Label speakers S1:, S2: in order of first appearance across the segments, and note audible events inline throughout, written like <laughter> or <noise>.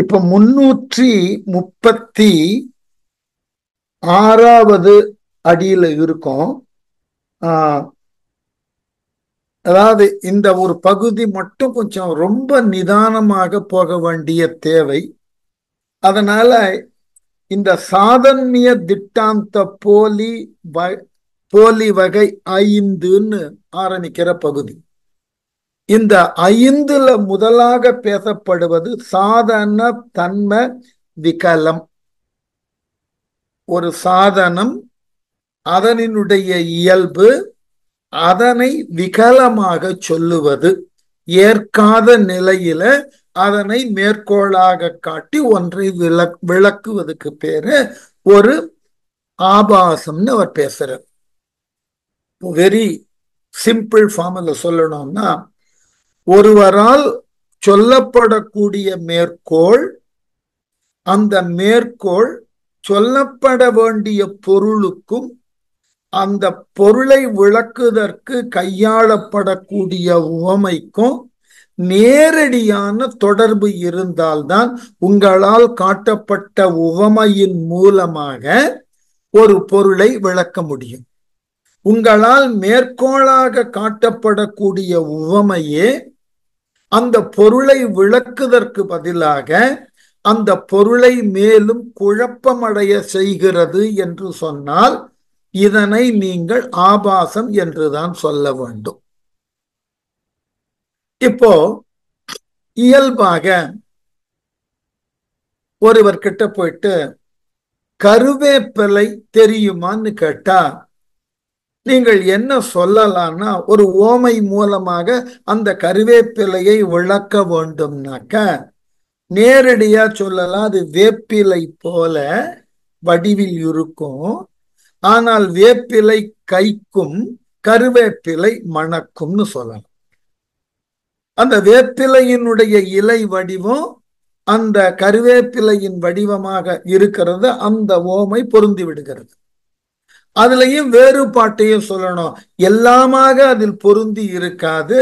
S1: இப்ப முன்னூற்றி முப்பத்தி ஆறாவது அடியில இருக்கும் அதாவது இந்த ஒரு பகுதி மட்டும் கொஞ்சம் ரொம்ப நிதானமாக போக வேண்டிய தேவை அதனால இந்த சாதன்மிய திட்டாந்த போலி வ போலி வகை ஐந்துன்னு ஆரம்பிக்கிற பகுதி இந்த ஐந்துல முதலாக பேசப்படுவது சாதன தன்ம விகலம் ஒரு சாதனம் அதனினுடைய இயல்பு அதனை விகலமாக சொல்லுவது ஏற்காத நிலையில அதனை மேற்கோளாக காட்டி ஒன்றை விளக் விளக்குவதுக்கு பேரு ஒரு ஆபாசம்னு அவர் பேசுறார் வெரி சிம்பிள் ஃபார்மில் சொல்லணும்னா ஒருவரால் சொல்லப்படக்கூடிய மேற்கோள் அந்த மேற்கோள் சொல்லப்பட வேண்டிய பொருளுக்கும் அந்த பொருளை விளக்குதற்கு கையாளப்படக்கூடிய உவமைக்கும் நேரடியான தொடர்பு இருந்தால்தான் உங்களால் காட்டப்பட்ட உவமையின் மூலமாக ஒரு பொருளை விளக்க முடியும் உங்களால் மேற்கோளாக காட்டப்படக்கூடிய உவமையே அந்த பொருளை விளக்குவதற்கு பதிலாக அந்த பொருளை மேலும் குழப்பமடைய செய்கிறது என்று சொன்னால் இதனை நீங்கள் ஆபாசம் என்றுதான் சொல்ல வேண்டும் இப்போ இயல்பாக ஒருவர் கிட்ட போயிட்டு கருவேப்பிலை தெரியுமான்னு கேட்டா நீங்கள் என்ன சொல்லலாம்னா ஒரு ஓமை மூலமாக அந்த கருவேப்பிலையை விளக்க வேண்டும்னாக்க நேரடியா சொல்லலாம் அது வேப்பிலை போல வடிவில் இருக்கும் ஆனால் வேப்பிலை கைக்கும் கருவேப்பிலை மணக்கும்னு சொல்லலாம் அந்த வேப்பிலையினுடைய இலை வடிவம் அந்த கருவேப்பிலையின் வடிவமாக இருக்கிறது அந்த ஓமை பொருந்தி விடுகிறது அதுலயும் வேறுபாட்டையும் சொல்லணும் எல்லாமாக அதில் பொருந்தி இருக்காது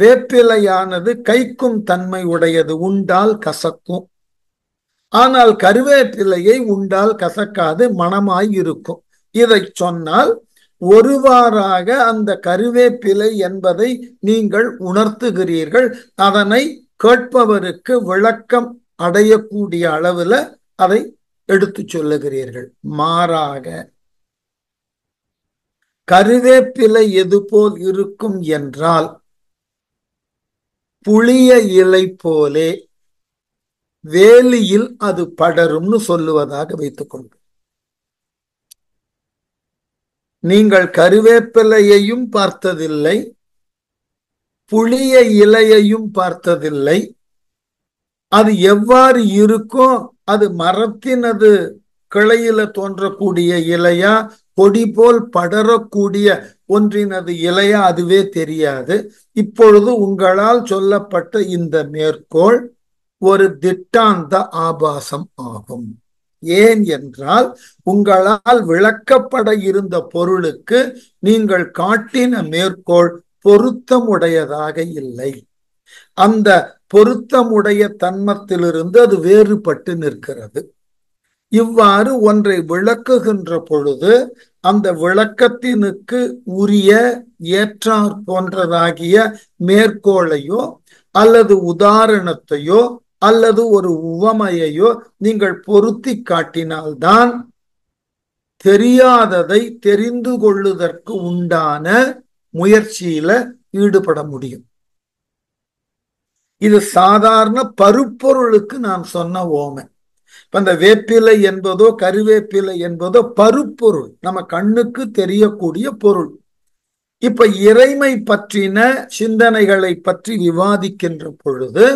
S1: வேப்பிலையானது கைக்கும் தன்மை உடையது உண்டால் கசக்கும் ஆனால் கருவேப்பிலையை உண்டால் கசக்காது மனமாய் இருக்கும் இதை சொன்னால் ஒருவாறாக அந்த கருவேப்பிலை என்பதை நீங்கள் உணர்த்துகிறீர்கள் அதனை கேட்பவருக்கு விளக்கம் அடையக்கூடிய அளவுல அதை எடுத்து சொல்லுகிறீர்கள் மாறாக கருவேப்பிலை எதுபோல் இருக்கும் என்றால் புளிய இலை போலே வேலியில் அது படரும்னு சொல்லுவதாக வைத்துக்கொண்டு நீங்கள் கருவேப்பிலையையும் பார்த்ததில்லை புளிய இலையையும் பார்த்ததில்லை அது எவ்வாறு இருக்கோ அது மரத்தினது கிளையில தோன்றக்கூடிய இலையா கொடி போல் படரக்கூடிய ஒன்றினது இலையா அதுவே தெரியாது இப்பொழுது உங்களால் சொல்லப்பட்ட இந்த மேற்கோள் ஒரு திட்டாந்த ஆபாசம் ஆகும் ஏன் என்றால் உங்களால் விளக்கப்பட இருந்த பொருளுக்கு நீங்கள் காட்டின மேற்கோள் பொருத்தமுடையதாக இல்லை அந்த பொருத்தமுடைய தன்மத்திலிருந்து அது வேறுபட்டு நிற்கிறது இவ்வாறு ஒன்றை விளக்குகின்ற பொழுது அந்த விளக்கத்தினுக்கு உரிய ஏற்றார் போன்றதாகிய மேற்கோளையோ அல்லது உதாரணத்தையோ அல்லது ஒரு உவமையையோ நீங்கள் பொருத்தி காட்டினால்தான் தெரியாததை தெரிந்து கொள்ளுதற்கு உண்டான முயற்சியில ஈடுபட முடியும் இது சாதாரண பருப்பொருளுக்கு நான் சொன்ன ஓமை அந்த வேப்பிலை என்பதோ கருவேப்பிலை என்பதோ பருப்பொருள் நம்ம கண்ணுக்கு தெரியக்கூடிய பொருள் இப்ப இறைமை பற்றின சிந்தனைகளை பற்றி விவாதிக்கின்ற பொழுது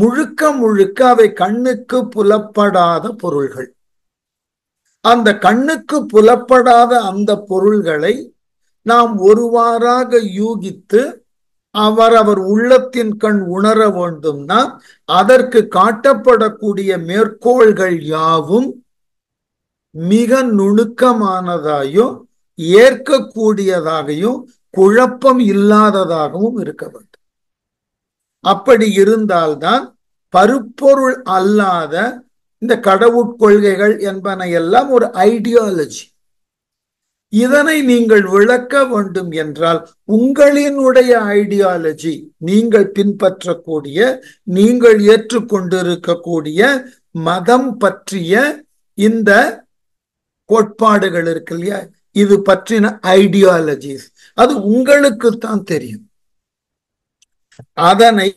S1: முழுக்க முழுக்க அவை கண்ணுக்கு புலப்படாத பொருள்கள் அந்த கண்ணுக்கு புலப்படாத அந்த பொருள்களை நாம் ஒருவாறாக யூகித்து அவர் அவர் உள்ளத்தின் கண் உணர வேண்டும்னா அதற்கு காட்டப்படக்கூடிய மேற்கோள்கள் யாவும் மிக நுணுக்கமானதாயும் ஏற்கக்கூடியதாகவும் குழப்பம் இல்லாததாகவும் இருக்க வேண்டும் அப்படி இருந்தால்தான் பருப்பொருள் அல்லாத இந்த கடவுட்கொள்கைகள் என்பன எல்லாம் ஒரு ஐடியாலஜி இதனை நீங்கள் விளக்க வேண்டும் என்றால் உங்களினுடைய ஐடியாலஜி நீங்கள் பின்பற்றக்கூடிய நீங்கள் ஏற்றுக்கொண்டிருக்கக்கூடிய மதம் பற்றிய இந்த கோட்பாடுகள் இருக்கு இல்லையா இது பற்றின ஐடியாலஜிஸ் அது உங்களுக்கு தான் தெரியும் அதனை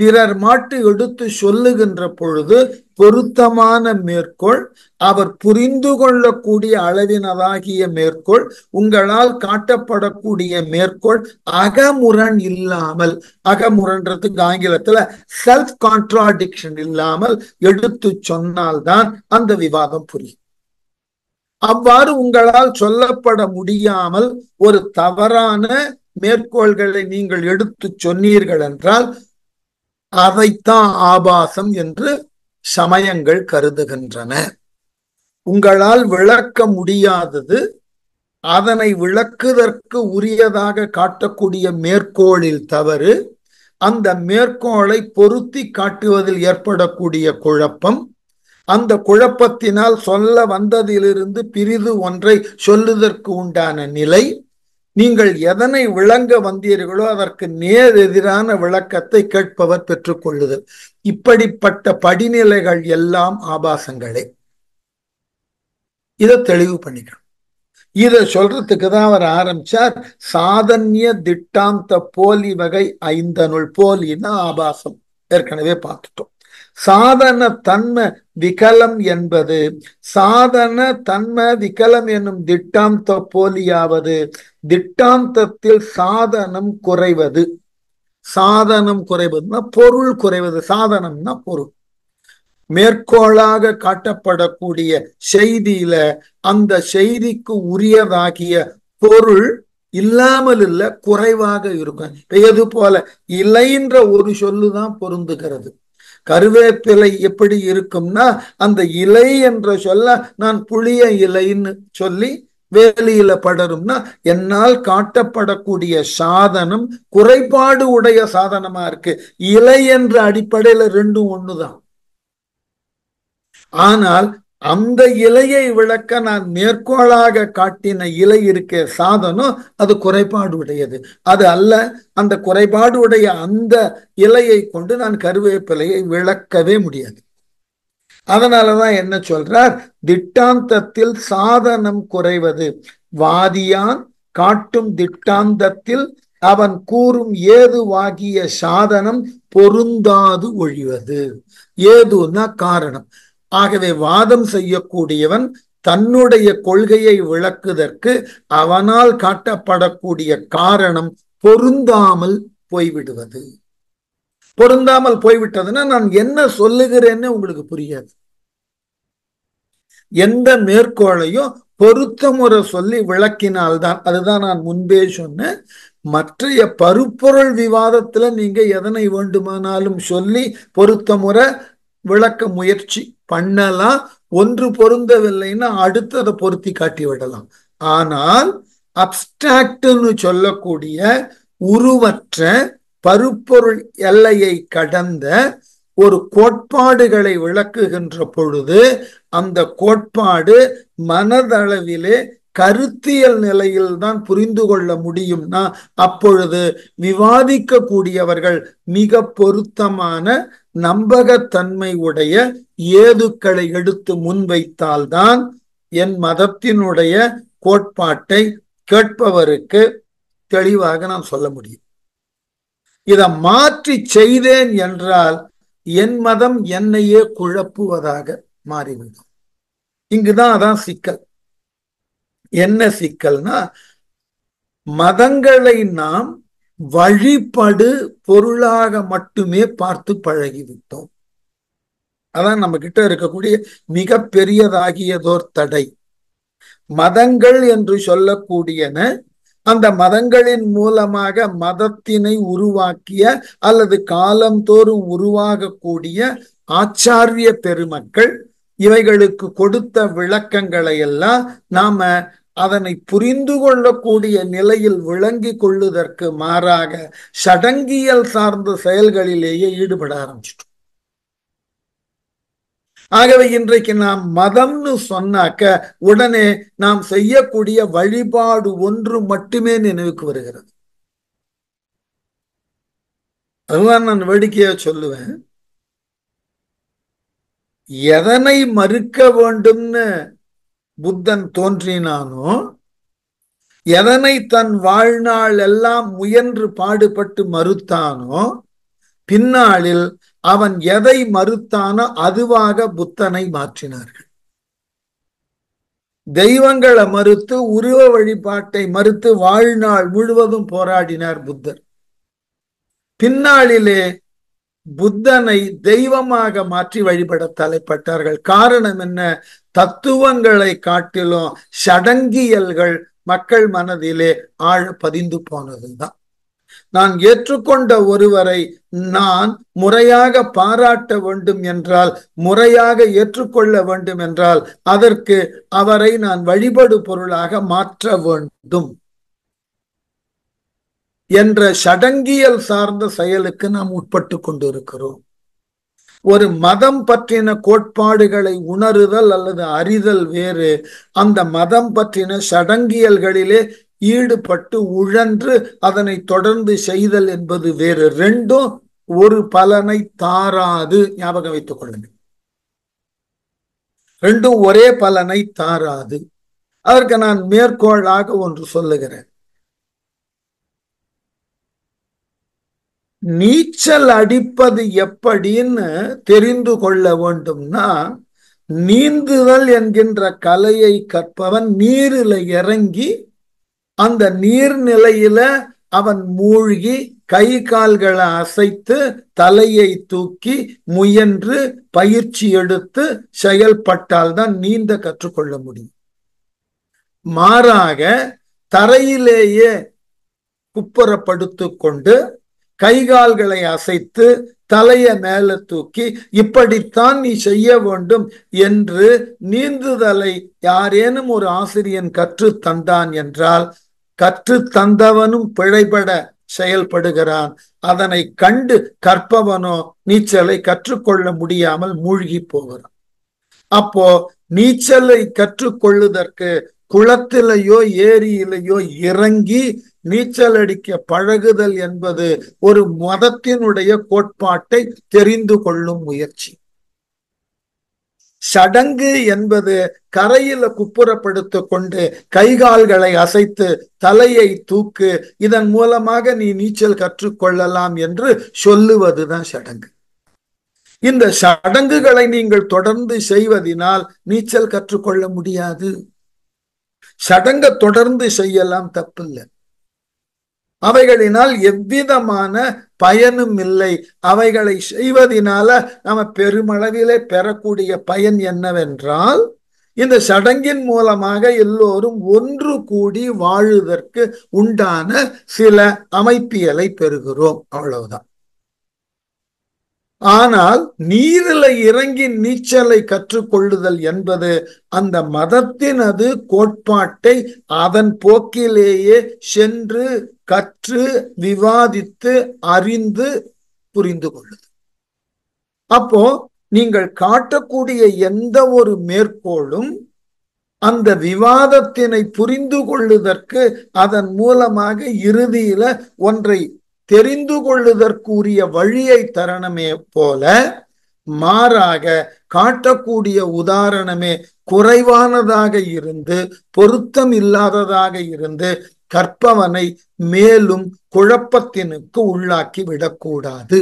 S1: பிறர் மாட்டு எடுத்து சொல்லுகின்ற பொழுது பொருத்தமான மேற்கோள் அவர் புரிந்து கொள்ளக்கூடிய அளவினதாகிய மேற்கோள் உங்களால் காட்டப்படக்கூடிய மேற்கோள் அகமுரண் இல்லாமல் அகமுரன்றதுக்கு ஆங்கிலத்துல செல்ஃப் கான்ட்ராடிக்ஷன் இல்லாமல் எடுத்து சொன்னால்தான் அந்த விவாதம் புரியும் அவ்வாறு உங்களால் சொல்லப்பட முடியாமல் ஒரு தவறான மேற்கோள்களை நீங்கள் எடுத்து சொன்னீர்கள் என்றால் அதைத்தான் ஆபாசம் என்று சமயங்கள் கருதுகின்றன உங்களால் விளக்க முடியாதது அதனை விளக்குதற்கு உரியதாக காட்டக்கூடிய மேற்கோளில் தவறு அந்த மேற்கோளை பொருத்தி காட்டுவதில் ஏற்படக்கூடிய குழப்பம் அந்த குழப்பத்தினால் சொல்ல வந்ததிலிருந்து பிரிது ஒன்றை சொல்லுதற்கு உண்டான நிலை நீங்கள் எதனை விளங்க வந்தீர்களோ அதற்கு நேர் எதிரான விளக்கத்தை கேட்பவர் பெற்றுக்கொள்ளுதல் இப்படிப்பட்ட படிநிலைகள் எல்லாம் ஆபாசங்களே இதை தெளிவு பண்ணிக்கணும் இதை சொல்றதுக்கு தான் அவர் ஆரம்பிச்சார் சாதன்ய திட்டாந்த போலி வகை ஐந்தனுள் போலின்னா ஆபாசம் ஏற்கனவே பார்த்துட்டோம் சாதன தன்ம விகலம் என்பது சாதன தன்ம விகலம் என்னும் திட்டாந்த போலியாவது திட்டாந்தத்தில் சாதனம் குறைவது சாதனம் குறைவதுன்னா பொருள் குறைவது சாதனம்னா பொருள் மேற்கோளாக காட்டப்படக்கூடிய செய்தியில அந்த செய்திக்கு உரியதாகிய பொருள் இல்லாமல் இல்ல குறைவாக இருக்கும் எது போல இலைன்ற ஒரு சொல்லுதான் பொருந்துகிறது கருவேப்பிலை எப்படி இருக்கும்னா அந்த இலை என்ற சொல்ல நான் புளிய இலைன்னு சொல்லி வேலியில படரும்னா என்னால் காட்டப்படக்கூடிய சாதனம் குறைபாடு உடைய சாதனமா இருக்கு இலை என்ற அடிப்படையில ரெண்டும் ஒண்ணுதான் ஆனால் அந்த இலையை விளக்க நான் மேற்கோளாக காட்டின இலை இருக்க சாதனம் அது குறைபாடு உடையது அது அல்ல அந்த குறைபாடு உடைய அந்த இலையை கொண்டு நான் கருவேப்பிலையை விளக்கவே முடியாது அதனாலதான் என்ன சொல்றார் திட்டாந்தத்தில் சாதனம் குறைவது வாதியான் காட்டும் திட்டாந்தத்தில் அவன் கூறும் ஏதுவாகிய சாதனம் பொருந்தாது ஒழிவது ஏதுன்னா காரணம் ஆகவே வாதம் செய்யக்கூடியவன் தன்னுடைய கொள்கையை விளக்குதற்கு அவனால் காட்டப்படக்கூடிய காரணம் பொருந்தாமல் போய்விடுவது பொருந்தாமல் போய்விட்டதுன்னா நான் என்ன சொல்லுகிறேன்னு உங்களுக்கு புரியாது எந்த மேற்கோளையும் பொருத்த முறை சொல்லி விளக்கினால்தான் அதுதான் நான் முன்பே சொன்னேன் மற்றைய பருப்பொருள் விவாதத்துல நீங்க எதனை வேண்டுமானாலும் சொல்லி பொருத்த முறை விளக்க முயற்சி பண்ணலாம் ஒன்று பொருந்தவில்லைன்னா அடுத்ததை பொருத்தி காட்டி விடலாம் ஆனால் அப்டிராக்ட்னு சொல்லக்கூடிய உருவற்ற பருப்பொருள் எல்லையை கடந்த ஒரு கோட்பாடுகளை விளக்குகின்ற பொழுது அந்த கோட்பாடு மனதளவிலே கருத்தியல் நிலையில் தான் புரிந்து கொள்ள முடியும்னா அப்பொழுது விவாதிக்கக்கூடியவர்கள் மிக பொருத்தமான நம்பகத்தன்மை உடைய ஏதுக்களை எடுத்து முன்வைத்தால்தான் என் மதத்தினுடைய கோட்பாட்டை கேட்பவருக்கு தெளிவாக நான் சொல்ல முடியும் இதை மாற்றி செய்தேன் என்றால் என் மதம் என்னையே குழப்புவதாக மாறிவிடும் இங்குதான் அதான் சிக்கல் என்ன சிக்கல்னா மதங்களை நாம் வழிபடு பொருளாக மட்டுமே பார்த்து பழகிவிட்டோம் அதான் நம்ம கிட்ட இருக்கக்கூடிய மிக பெரியதாகியதோர் தடை மதங்கள் என்று சொல்லக்கூடியன அந்த மதங்களின் மூலமாக மதத்தினை உருவாக்கிய அல்லது காலந்தோறும் உருவாகக்கூடிய ஆச்சாரிய பெருமக்கள் இவைகளுக்கு கொடுத்த விளக்கங்களை எல்லாம் நாம அதனை புரிந்து கொள்ளக்கூடிய நிலையில் விளங்கி கொள்ளுதற்கு மாறாக சடங்கியல் சார்ந்த செயல்களிலேயே ஈடுபட ஆரம்பிச்சிட்டோம் ஆகவே இன்றைக்கு நாம் மதம்னு சொன்னாக்க உடனே நாம் செய்யக்கூடிய வழிபாடு ஒன்று மட்டுமே நினைவுக்கு வருகிறது அதுதான் நான் வேடிக்கையா சொல்லுவேன் எதனை மறுக்க வேண்டும்னு புத்தன் தோன்றினானோ எதனை தன் வாழ்நாள் எல்லாம் முயன்று பாடுபட்டு மறுத்தானோ பின்னாளில் அவன் எதை மறுத்தானோ அதுவாக புத்தனை மாற்றினார்கள் தெய்வங்களை மறுத்து உருவ வழிபாட்டை மறுத்து வாழ்நாள் முழுவதும் போராடினார் புத்தர் பின்னாளிலே புத்தனை தெய்வமாக மாற்றி வழிபட தலைப்பட்டார்கள் காரணம் என்ன தத்துவங்களை காட்டிலும் சடங்கியல்கள் மக்கள் மனதிலே ஆழ பதிந்து போனதுதான் நான் ஏற்றுக்கொண்ட ஒருவரை நான் முறையாக பாராட்ட வேண்டும் என்றால் முறையாக ஏற்றுக்கொள்ள வேண்டும் என்றால் அதற்கு அவரை நான் வழிபடு பொருளாக மாற்ற வேண்டும் என்ற சடங்கியல் சார்ந்த செயலுக்கு நாம் உட்பட்டு கொண்டிருக்கிறோம் ஒரு மதம் பற்றின கோட்பாடுகளை உணருதல் அல்லது அறிதல் வேறு அந்த மதம் பற்றின சடங்கியல்களிலே ஈடுபட்டு உழன்று அதனை தொடர்ந்து செய்தல் என்பது வேறு ரெண்டும் ஒரு பலனை தாராது ஞாபகம் வைத்துக் கொள்ளுங்கள் ரெண்டும் ஒரே பலனை தாராது அதற்கு நான் மேற்கோளாக ஒன்று சொல்லுகிறேன் நீச்சல் அடிப்பது எப்படின்னு தெரிந்து கொள்ள வேண்டும்னா நீந்துதல் என்கின்ற கலையை கற்பவன் நீரில இறங்கி அந்த நீர்நிலையில அவன் மூழ்கி கை கால்களை அசைத்து தலையை தூக்கி முயன்று பயிற்சி எடுத்து செயல்பட்டால் தான் நீந்த கற்றுக்கொள்ள முடியும் மாறாக தரையிலேயே குப்புறப்படுத்து கொண்டு கைகால்களை அசைத்து தலையை மேல தூக்கி இப்படித்தான் நீ செய்ய வேண்டும் என்று நீந்துதலை யாரேனும் ஒரு ஆசிரியன் கற்று தந்தான் என்றால் கற்று தந்தவனும் பிழைபட செயல்படுகிறான் அதனை கண்டு கற்பவனோ நீச்சலை கற்றுக்கொள்ள முடியாமல் மூழ்கி போகிறான் அப்போ நீச்சலை கற்றுக்கொள்ளுதற்கு குளத்திலேயோ ஏரியிலேயோ இறங்கி நீச்சல் அடிக்க பழகுதல் என்பது ஒரு மதத்தினுடைய கோட்பாட்டை தெரிந்து கொள்ளும் முயற்சி சடங்கு என்பது கரையில குப்புறப்படுத்து கொண்டு கைகால்களை அசைத்து தலையை தூக்கு இதன் மூலமாக நீ நீச்சல் கற்றுக்கொள்ளலாம் என்று சொல்லுவதுதான் சடங்கு இந்த சடங்குகளை நீங்கள் தொடர்ந்து செய்வதனால் நீச்சல் கற்றுக்கொள்ள முடியாது சடங்க தொடர்ந்து செய்யலாம் தப்பில்லை அவைகளினால் எவ்விதமான பயனும் இல்லை அவைகளை செய்வதனால நம்ம பெருமளவிலே பெறக்கூடிய பயன் என்னவென்றால் இந்த சடங்கின் மூலமாக எல்லோரும் ஒன்று கூடி வாழுவதற்கு உண்டான சில அமைப்பியலை பெறுகிறோம் அவ்வளவுதான் ஆனால் நீரில இறங்கி நீச்சலை கற்றுக்கொள்ளுதல் என்பது அந்த மதத்தினது கோட்பாட்டை அதன் போக்கிலேயே சென்று கற்று விவாதித்து அறிந்து புரிந்து கொள்ளுது அப்போ நீங்கள் காட்டக்கூடிய எந்த ஒரு மேற்கோளும் அந்த விவாதத்தினை புரிந்து கொள்ளுதற்கு அதன் மூலமாக இறுதியில ஒன்றை தெரிந்து கொள்ளுதற்குரிய வழியை தரணமே போல மாறாக காட்டக்கூடிய உதாரணமே குறைவானதாக இருந்து பொருத்தம் இல்லாததாக இருந்து கற்பவனை மேலும் குழப்பத்தினுக்கு உள்ளாக்கி விடக்கூடாது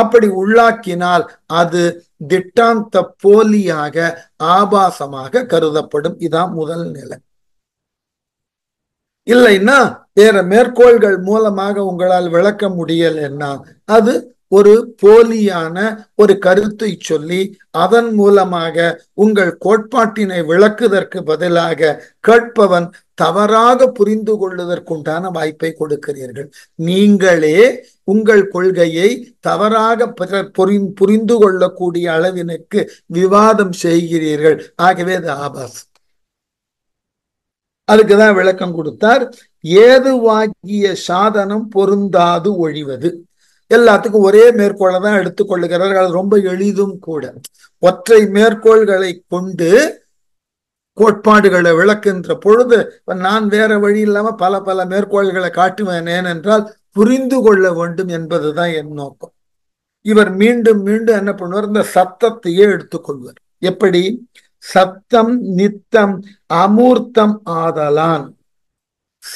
S1: அப்படி உள்ளாக்கினால் அது திட்டாந்த போலியாக ஆபாசமாக கருதப்படும் இதான் முதல் நிலை இல்லைன்னா வேற மேற்கோள்கள் மூலமாக உங்களால் விளக்க முடியலைன்னா அது ஒரு போலியான ஒரு கருத்தை சொல்லி அதன் மூலமாக உங்கள் கோட்பாட்டினை விளக்குவதற்கு பதிலாக கேட்பவன் தவறாக புரிந்து கொள்வதற்குண்டான வாய்ப்பை கொடுக்கிறீர்கள் நீங்களே உங்கள் கொள்கையை தவறாக புரிந்து கொள்ளக்கூடிய அளவினுக்கு விவாதம் செய்கிறீர்கள் ஆகவே அது ஆபாசம் அதுக்கு தான் விளக்கம் கொடுத்தார் ஏதுவாகிய சாதனம் பொருந்தாது ஒழிவது எல்லாத்துக்கும் ஒரே மேற்கோளை தான் எடுத்துக்கொள்ளுகிறார்கள் அது ரொம்ப எளிதும் கூட ஒற்றை மேற்கோள்களை கொண்டு கோட்பாடுகளை விளக்குகின்ற பொழுது நான் வேற வழி இல்லாம பல பல மேற்கோள்களை காட்டுவேன் ஏனென்றால் புரிந்து கொள்ள வேண்டும் என்பதுதான் என் நோக்கம் இவர் மீண்டும் மீண்டும் என்ன பண்ணுவார் இந்த சத்தத்தையே எடுத்துக்கொள்வார் எப்படி சத்தம் நித்தம் அமூர்த்தம் ஆதலான்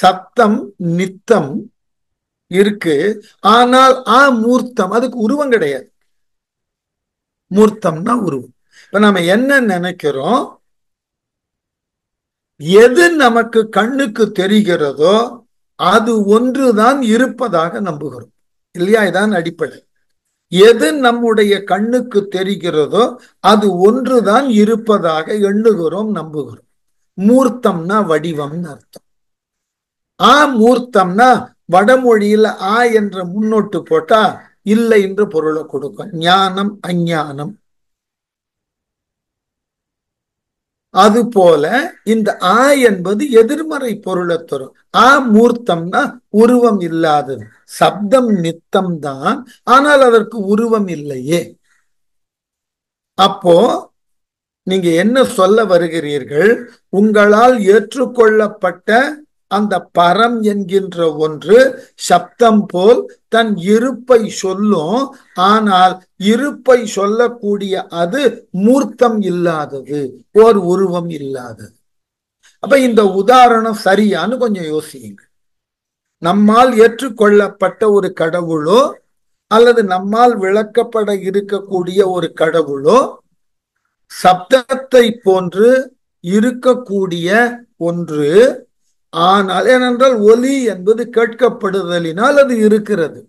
S1: சத்தம் நித்தம் இருக்கு ஆனால் அமூர்த்தம் அதுக்கு உருவம் கிடையாது மூர்த்தம்னா உருவம் இப்ப நம்ம என்ன நினைக்கிறோம் எது நமக்கு கண்ணுக்கு தெரிகிறதோ அது ஒன்றுதான் இருப்பதாக நம்புகிறோம் இல்லையா இதான் அடிப்படை எது நம்முடைய கண்ணுக்கு தெரிகிறதோ அது ஒன்றுதான் இருப்பதாக எண்ணுகிறோம் நம்புகிறோம் மூர்த்தம்னா வடிவம்னு அர்த்தம் ஆ மூர்த்தம்னா வடமொழியில ஆ என்ற முன்னோட்டு போட்டா இல்லை என்று பொருளை கொடுக்கும் ஞானம் அஞ்ஞானம் அது போல இந்த ஆ என்பது எதிர்மறை பொருளை தரும் ஆ மூர்த்தம்னா உருவம் இல்லாதது சப்தம் நித்தம் தான் ஆனால் அதற்கு உருவம் இல்லையே அப்போ நீங்க என்ன சொல்ல வருகிறீர்கள் உங்களால் ஏற்றுக்கொள்ளப்பட்ட அந்த பரம் என்கின்ற ஒன்று சப்தம் போல் தன் இருப்பை சொல்லும் ஆனால் இருப்பை சொல்லக்கூடிய அது மூர்த்தம் இல்லாதது ஓர் உருவம் இல்லாதது அப்ப இந்த உதாரணம் சரியான்னு கொஞ்சம் யோசிங்க நம்மால் ஏற்றுக்கொள்ளப்பட்ட ஒரு கடவுளோ அல்லது நம்மால் விளக்கப்பட இருக்கக்கூடிய ஒரு கடவுளோ சப்தத்தை போன்று இருக்கக்கூடிய ஒன்று ஆனால் ஏனென்றால் ஒலி என்பது கேட்கப்படுதலினால் அது இருக்கிறது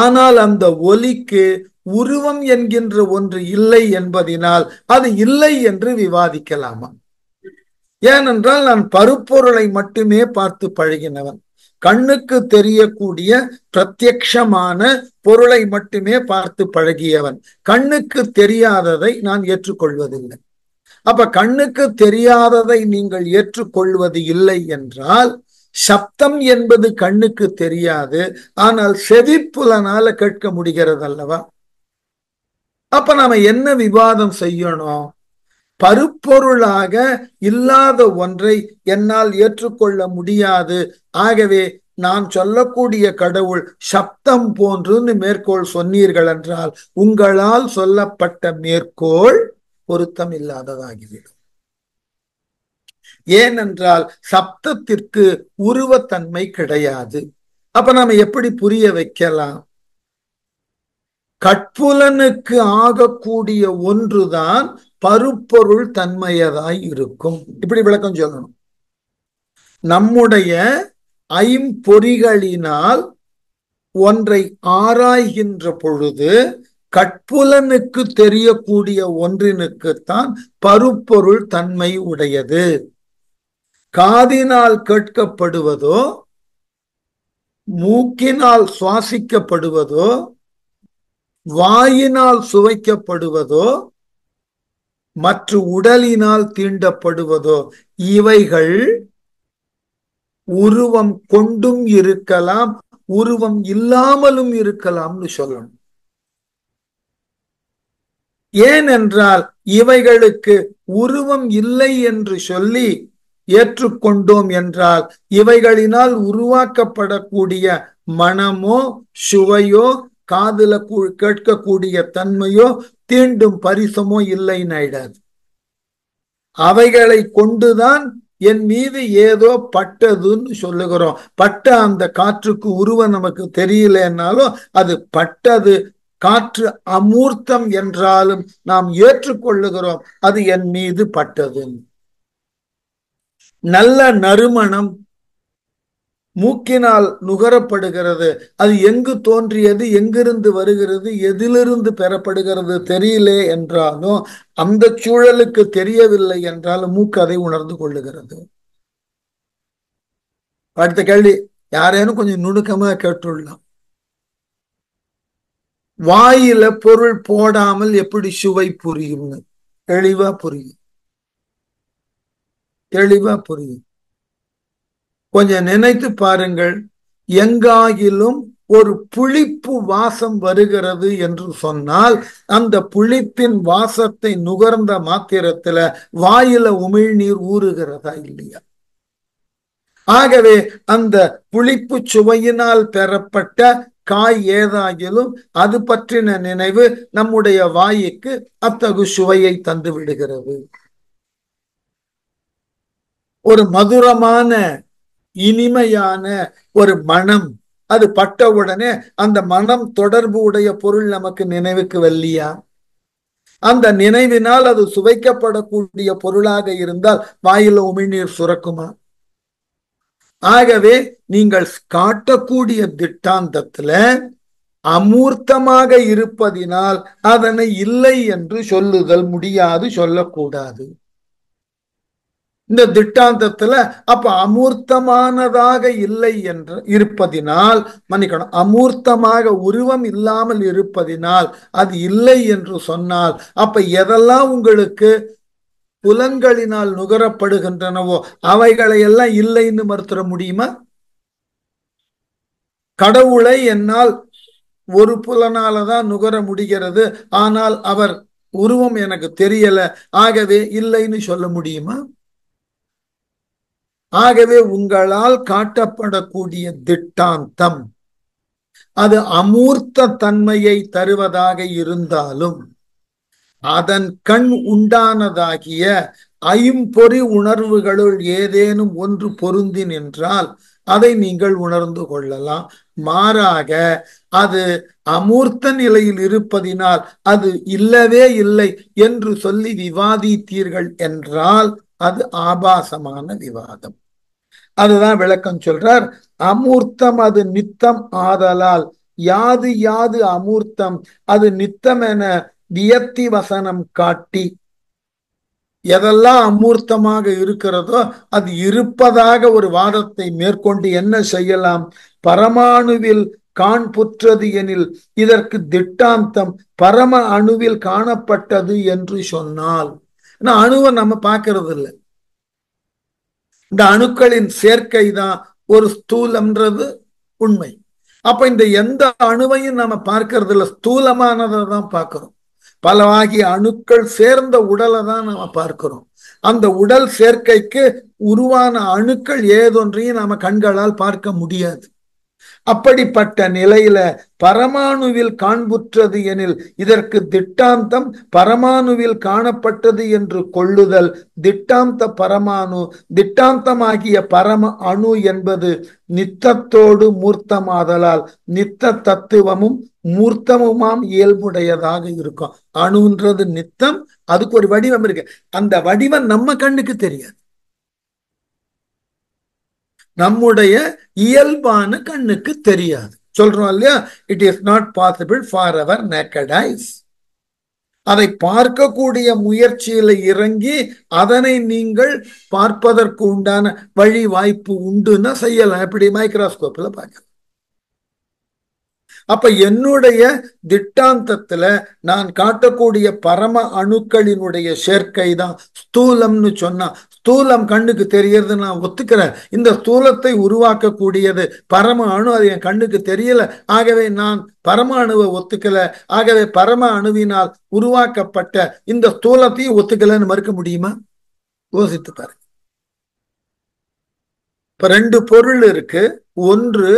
S1: ஆனால் அந்த ஒலிக்கு உருவம் என்கின்ற ஒன்று இல்லை என்பதினால் அது இல்லை என்று விவாதிக்கலாமா ஏனென்றால் நான் பருப்பொருளை மட்டுமே பார்த்து பழகினவன் கண்ணுக்கு தெரியக்கூடிய பிரத்யக்ஷமான பொருளை மட்டுமே பார்த்து பழகியவன் கண்ணுக்கு தெரியாததை நான் ஏற்றுக்கொள்வதில்லை அப்ப கண்ணுக்கு தெரியாததை நீங்கள் ஏற்றுக்கொள்வது இல்லை என்றால் சப்தம் என்பது கண்ணுக்கு தெரியாது ஆனால் செவிப்புலனால கேட்க முடிகிறது அல்லவா அப்ப நாம என்ன விவாதம் செய்யணும் பருப்பொருளாக இல்லாத ஒன்றை என்னால் ஏற்றுக்கொள்ள முடியாது ஆகவே நான் சொல்லக்கூடிய கடவுள் சப்தம் போன்றுன்னு மேற்கோள் சொன்னீர்கள் என்றால் உங்களால் சொல்லப்பட்ட மேற்கோள் பொருத்தம் இல்லாததாகிவிடும் ஏனென்றால் சப்தத்திற்கு உருவத்தன்மை கிடையாது அப்ப நாம எப்படி புரிய வைக்கலாம் கட்புலனுக்கு ஆகக்கூடிய ஒன்றுதான் பருப்பொருள் தன்மையதாய் இருக்கும் இப்படி விளக்கம் சொல்லணும் நம்முடைய ஐம்பொறிகளினால் ஒன்றை ஆராய்கின்ற பொழுது கட்புலனுக்கு தெரியக்கூடிய ஒன்றினுக்குத்தான் பருப்பொருள் தன்மை உடையது காதினால் கேட்கப்படுவதோ மூக்கினால் சுவாசிக்கப்படுவதோ வாயினால் சுவைக்கப்படுவதோ மற்ற உடலினால் தீண்டப்படுவதோ இவைகள் உருவம் கொண்டும் இருக்கலாம் உருவம் இல்லாமலும் இருக்கலாம்னு சொல்லணும் ஏனென்றால் இவைகளுக்கு உருவம் இல்லை என்று சொல்லி ஏற்றுக்கொண்டோம் என்றால் இவைகளினால் உருவாக்கப்படக்கூடிய மனமோ சுவையோ காதுல கேட்கக்கூடிய தன்மையோ தீண்டும் பரிசமோ இல்லைன்னு ஆயிடாது அவைகளை கொண்டுதான் என் மீது ஏதோ பட்டதுன்னு சொல்லுகிறோம் பட்ட அந்த காற்றுக்கு உருவம் நமக்கு தெரியலன்னாலும் அது பட்டது காற்று அமூர்த்தம் என்றாலும் நாம் ஏற்றுக்கொள்ளுகிறோம் அது என் மீது பட்டது நல்ல நறுமணம் மூக்கினால் நுகரப்படுகிறது அது எங்கு தோன்றியது எங்கிருந்து வருகிறது எதிலிருந்து பெறப்படுகிறது தெரியலே என்றாலும் அந்த சூழலுக்கு தெரியவில்லை என்றாலும் மூக்கு அதை உணர்ந்து கொள்ளுகிறது அடுத்த கேள்வி யாரேனும் கொஞ்சம் நுணுக்கமாக கேட்டுள்ளோம் வாயில பொருள் போடாமல் எப்படி சுவை புரியும்னு தெளிவா புரியும் தெளிவா புரியும் கொஞ்சம் நினைத்து பாருங்கள் எங்காயிலும் ஒரு புளிப்பு வாசம் வருகிறது என்று சொன்னால் அந்த புளிப்பின் வாசத்தை நுகர்ந்த மாத்திரத்துல வாயில உமிழ்நீர் ஊறுகிறதா இல்லையா ஆகவே அந்த புளிப்பு சுவையினால் பெறப்பட்ட காய் ஏதாகிலும் அது பற்றின நினைவு நம்முடைய வாய்க்கு அத்தகு சுவையை தந்து விடுகிறது ஒரு மதுரமான இனிமையான ஒரு மனம் அது பட்டவுடனே அந்த மனம் தொடர்பு உடைய பொருள் நமக்கு நினைவுக்கு வெல்லியா அந்த நினைவினால் அது சுவைக்கப்படக்கூடிய பொருளாக இருந்தால் வாயில உமிழ்நீர் சுரக்குமா ஆகவே நீங்கள் காட்டக்கூடிய திட்டாந்தத்துல அமூர்த்தமாக இருப்பதினால் அதனை இல்லை என்று சொல்லுதல் முடியாது சொல்லக்கூடாது இந்த திட்டாந்தத்துல அப்ப அமூர்த்தமானதாக இல்லை என்று இருப்பதினால் மன்னிக்கணும் அமூர்த்தமாக உருவம் இல்லாமல் இருப்பதினால் அது இல்லை என்று சொன்னால் அப்ப எதெல்லாம் உங்களுக்கு புலங்களினால் நுகரப்படுகின்றனவோ அவைகளை எல்லாம் இல்லைன்னு மறுத்துற முடியுமா கடவுளை என்னால் ஒரு புலனாலதான் நுகர முடிகிறது ஆனால் அவர் உருவம் எனக்கு தெரியல ஆகவே இல்லைன்னு சொல்ல முடியுமா ஆகவே உங்களால் காட்டப்படக்கூடிய திட்டாந்தம் அது அமூர்த்த தன்மையை தருவதாக இருந்தாலும் அதன் கண் உண்டானதாகிய ஐம்பொறி உணர்வுகளுள் ஏதேனும் ஒன்று பொருந்தி நின்றால் அதை நீங்கள் உணர்ந்து கொள்ளலாம் மாறாக அது அமூர்த்த நிலையில் இருப்பதினால் அது இல்லவே இல்லை என்று சொல்லி விவாதித்தீர்கள் என்றால் அது ஆபாசமான விவாதம் அதுதான் விளக்கம் சொல்றார் அமூர்த்தம் அது நித்தம் ஆதலால் யாது யாது அமூர்த்தம் அது நித்தம் என வியத்தி வசனம் காட்டி எதெல்லாம் அமூர்த்தமாக இருக்கிறதோ அது இருப்பதாக ஒரு வாதத்தை மேற்கொண்டு என்ன செய்யலாம் பரமாணுவில் காண்புற்றது எனில் இதற்கு திட்டாந்தம் பரம அணுவில் காணப்பட்டது என்று சொன்னால் அணுவை நம்ம பார்க்கறது இல்லை இந்த அணுக்களின் சேர்க்கை தான் ஒரு ஸ்தூலம்ன்றது உண்மை அப்ப இந்த எந்த அணுவையும் நம்ம பார்க்கறது இல்லை ஸ்தூலமானதை தான் பார்க்கிறோம் பலவாகிய அணுக்கள் சேர்ந்த உடலை தான் நாம பார்க்கிறோம் அந்த உடல் சேர்க்கைக்கு உருவான அணுக்கள் ஏதொன்றையும் நாம கண்களால் பார்க்க முடியாது அப்படிப்பட்ட நிலையில பரமாணுவில் காண்புற்றது எனில் இதற்கு திட்டாந்தம் பரமாணுவில் காணப்பட்டது என்று கொள்ளுதல் திட்டாந்த பரமாணு திட்டாந்தமாகிய பரம அணு என்பது நித்தத்தோடு மூர்த்தமாதலால் நித்த தத்துவமும் மூர்த்தமுமாம் இயல்புடையதாக இருக்கும் அணுன்றது நித்தம் அதுக்கு ஒரு வடிவம் இருக்கு அந்த வடிவம் நம்ம கண்ணுக்கு தெரியாது நம்முடைய இயல்பான கண்ணுக்கு தெரியாது சொல்றோம் இல்லையா it is not possible for our naked eyes அதை பார்க்கக்கூடிய முயற்சியில இறங்கி அதனை நீங்கள் பார்ப்பதற்கு உண்டான வழி வாய்ப்பு உண்டுன்னா செய்யலாம் எப்படி மைக்ராஸ்கோப்ல பார்க்கலாம் அப்ப என்னுடைய திட்டாந்தத்துல நான் காட்டக்கூடிய பரம அணுக்களினுடைய சேர்க்கை தான் ஸ்தூலம்னு சொன்னா ஸ்தூலம் கண்ணுக்கு தெரியறது நான் ஒத்துக்கிறேன் இந்த ஸ்தூலத்தை உருவாக்கக்கூடியது பரம அணு அது என் கண்ணுக்கு தெரியல ஆகவே நான் பரம அணுவை ஒத்துக்கல ஆகவே பரம அணுவினால் உருவாக்கப்பட்ட இந்த ஸ்தூலத்தையும் ஒத்துக்கலன்னு மறுக்க முடியுமா யோசித்து பாருங்க இப்ப ரெண்டு பொருள் இருக்கு ஒன்று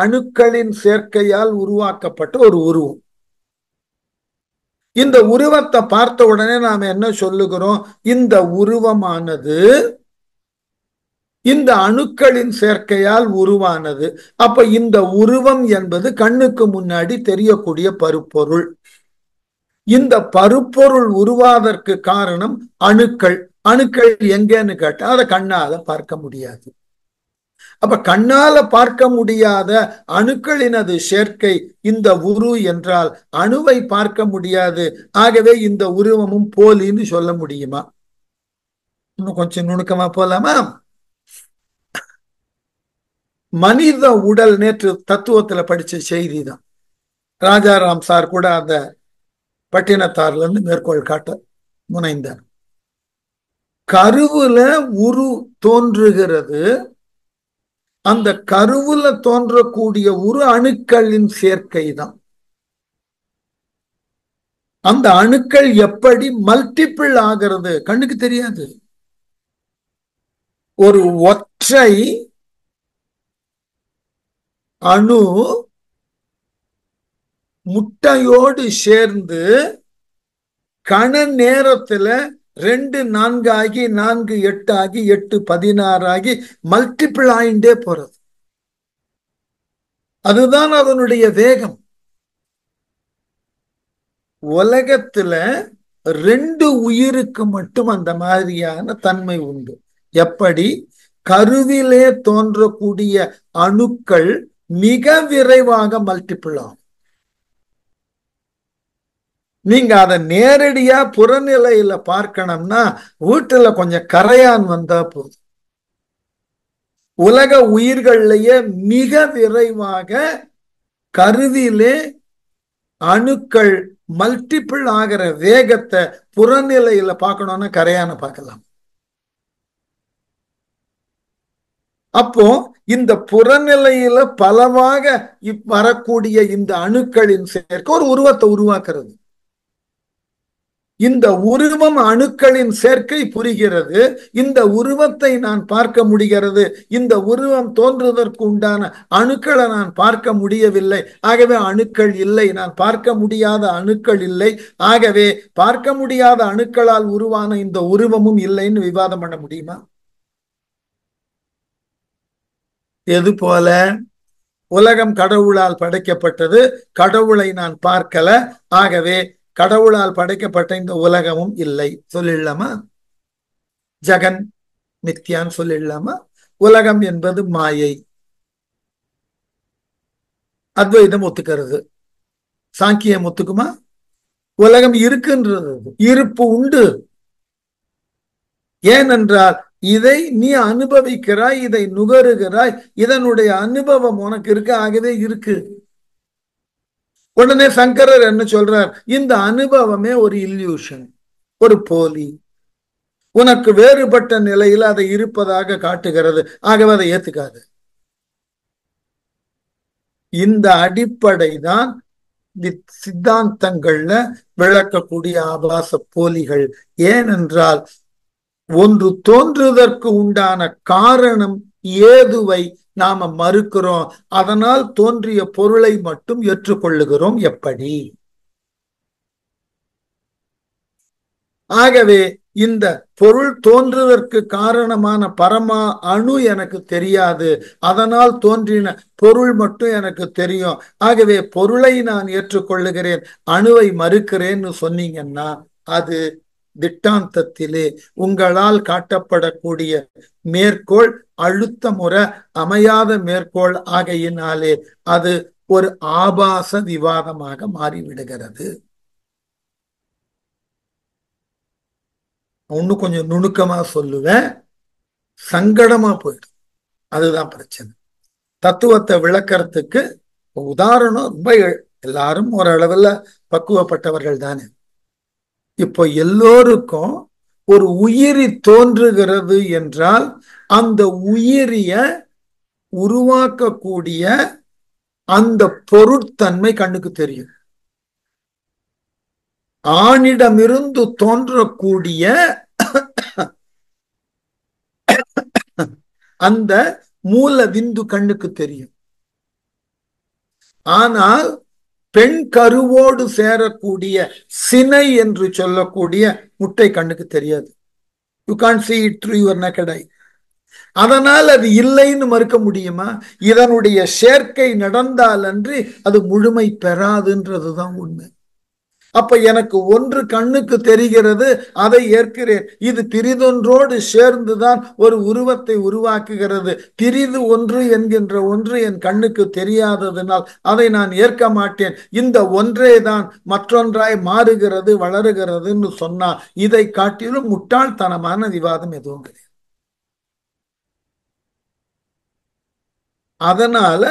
S1: அணுக்களின் சேர்க்கையால் உருவாக்கப்பட்ட ஒரு உருவம் இந்த உருவத்தை பார்த்த உடனே நாம் என்ன சொல்லுகிறோம் இந்த உருவமானது இந்த அணுக்களின் சேர்க்கையால் உருவானது அப்ப இந்த உருவம் என்பது கண்ணுக்கு முன்னாடி தெரியக்கூடிய பருப்பொருள் இந்த பருப்பொருள் உருவாதற்கு காரணம் அணுக்கள் அணுக்கள் எங்கேன்னு கேட்டா அதை கண்ணால பார்க்க முடியாது அப்ப கண்ணால பார்க்க முடியாத அணுக்களினது சேர்க்கை இந்த உரு என்றால் அணுவை பார்க்க முடியாது ஆகவே இந்த உருவமும் போலின்னு சொல்ல முடியுமா இன்னும் கொஞ்சம் நுணுக்கமா போலாமா மனித உடல் நேற்று தத்துவத்துல படிச்ச செய்தி தான் ராஜாராம் சார் கூட அந்த பட்டினத்தார்ல இருந்து மேற்கோள் காட்ட முனைந்தார் கருவுல உரு தோன்றுகிறது அந்த கருவுல தோன்றக்கூடிய ஒரு அணுக்களின் சேர்க்கை தான் அந்த அணுக்கள் எப்படி மல்டிபிள் ஆகிறது கண்ணுக்கு தெரியாது ஒரு ஒற்றை அணு முட்டையோடு சேர்ந்து கண நேரத்துல ரெண்டு நான்கு ஆகி நான்கு எட்டு ஆகி எட்டு பதினாறு ஆகி மல்டிபிள் ஆயிண்டே போறது அதுதான் அதனுடைய வேகம் உலகத்துல ரெண்டு உயிருக்கு மட்டும் அந்த மாதிரியான தன்மை உண்டு எப்படி கருவிலே தோன்றக்கூடிய அணுக்கள் மிக விரைவாக மல்டிபிள் ஆகும் நீங்க அதை நேரடியா புறநிலையில பார்க்கணும்னா வீட்டுல கொஞ்சம் கரையான் வந்தா போதும் உலக உயிர்கள்லயே மிக விரைவாக கருதியிலே அணுக்கள் மல்டிபிள் ஆகிற வேகத்தை புறநிலையில பார்க்கணும்னா கரையான பார்க்கலாம் அப்போ இந்த புறநிலையில பலவாக வரக்கூடிய இந்த அணுக்களின் சேர்க்க ஒரு உருவத்தை உருவாக்குறது இந்த உருவம் அணுக்களின் சேர்க்கை புரிகிறது இந்த உருவத்தை நான் பார்க்க முடிகிறது இந்த உருவம் தோன்றுவதற்கு உண்டான அணுக்களை நான் பார்க்க முடியவில்லை ஆகவே அணுக்கள் இல்லை நான் பார்க்க முடியாத அணுக்கள் இல்லை ஆகவே பார்க்க முடியாத அணுக்களால் உருவான இந்த உருவமும் இல்லைன்னு விவாதம் பண்ண முடியுமா எது போல உலகம் கடவுளால் படைக்கப்பட்டது கடவுளை நான் பார்க்கல ஆகவே கடவுளால் படைக்கப்பட்ட இந்த உலகமும் இல்லை சொல்லிடலாமா ஜகன் நித்யான்னு சொல்லிடலாமா உலகம் என்பது மாயை அத்வைதம் ஒத்துக்கிறது சாங்கியம் ஒத்துக்குமா உலகம் இருக்குன்றது இருப்பு உண்டு ஏனென்றால் இதை நீ அனுபவிக்கிறாய் இதை நுகருகிறாய் இதனுடைய அனுபவம் உனக்கு இருக்க ஆகவே இருக்கு உடனே சங்கரர் என்ன சொல்றார் இந்த அனுபவமே ஒரு இல்யூஷன் ஒரு போலி உனக்கு வேறுபட்ட நிலையில் அதை இருப்பதாக காட்டுகிறது ஆகவே அதை ஏத்துக்காது இந்த அடிப்படை தான் சித்தாந்தங்கள்ல விளக்கக்கூடிய ஆபாச போலிகள் ஏனென்றால் ஒன்று தோன்றுவதற்கு உண்டான காரணம் ஏதுவை நாம மறுக்கிறோம் அதனால் தோன்றிய பொருளை மட்டும் ஏற்றுக்கொள்ளுகிறோம் எப்படி ஆகவே இந்த பொருள் தோன்றுவதற்கு காரணமான பரமா அணு எனக்கு தெரியாது அதனால் தோன்றின பொருள் மட்டும் எனக்கு தெரியும் ஆகவே பொருளை நான் ஏற்றுக்கொள்ளுகிறேன் அணுவை மறுக்கிறேன்னு சொன்னீங்கன்னா அது திட்டாந்தத்திலே உங்களால் காட்டப்படக்கூடிய மேற்கோள் அழுத்த முறை அமையாத மேற்கோள் ஆகையினாலே அது ஒரு ஆபாச விவாதமாக மாறிவிடுகிறது ஒண்ணு கொஞ்சம் நுணுக்கமா சொல்லுவேன் சங்கடமா போயிடும் அதுதான் பிரச்சனை தத்துவத்தை விளக்கறதுக்கு உதாரணம் ரொம்ப எல்லாரும் ஓரளவுல பக்குவப்பட்டவர்கள் தானே இப்போ எல்லோருக்கும் ஒரு உயிரி தோன்றுகிறது என்றால் அந்த உயிரிய உருவாக்கக்கூடிய அந்த பொருட்தன்மை கண்ணுக்கு தெரியும் ஆணிடமிருந்து தோன்றக்கூடிய அந்த மூல விந்து கண்ணுக்கு தெரியும் ஆனால் பெண் கருவோடு சேரக்கூடிய சினை என்று சொல்லக்கூடிய முட்டை கண்ணுக்கு தெரியாது you can see it through your naked eye அதனால் அது இல்லைன்னு மறுக்க முடியுமா இதனுடைய சேர்க்கை நடந்தால் அது முழுமை பெறாதுன்றதுதான் உண்மை அப்ப எனக்கு ஒன்று கண்ணுக்கு தெரிகிறது அதை ஏற்கிறேன் இது திரிதொன்றோடு சேர்ந்துதான் ஒரு உருவத்தை உருவாக்குகிறது திரிது ஒன்று என்கின்ற ஒன்று என் கண்ணுக்கு தெரியாததினால் அதை நான் ஏற்க மாட்டேன் இந்த ஒன்றே தான் மற்றொன்றாய் மாறுகிறது வளருகிறதுன்னு சொன்னா இதை காட்டிலும் முட்டாள்தனமான விவாதம் எதுவும் கிடையாது அதனால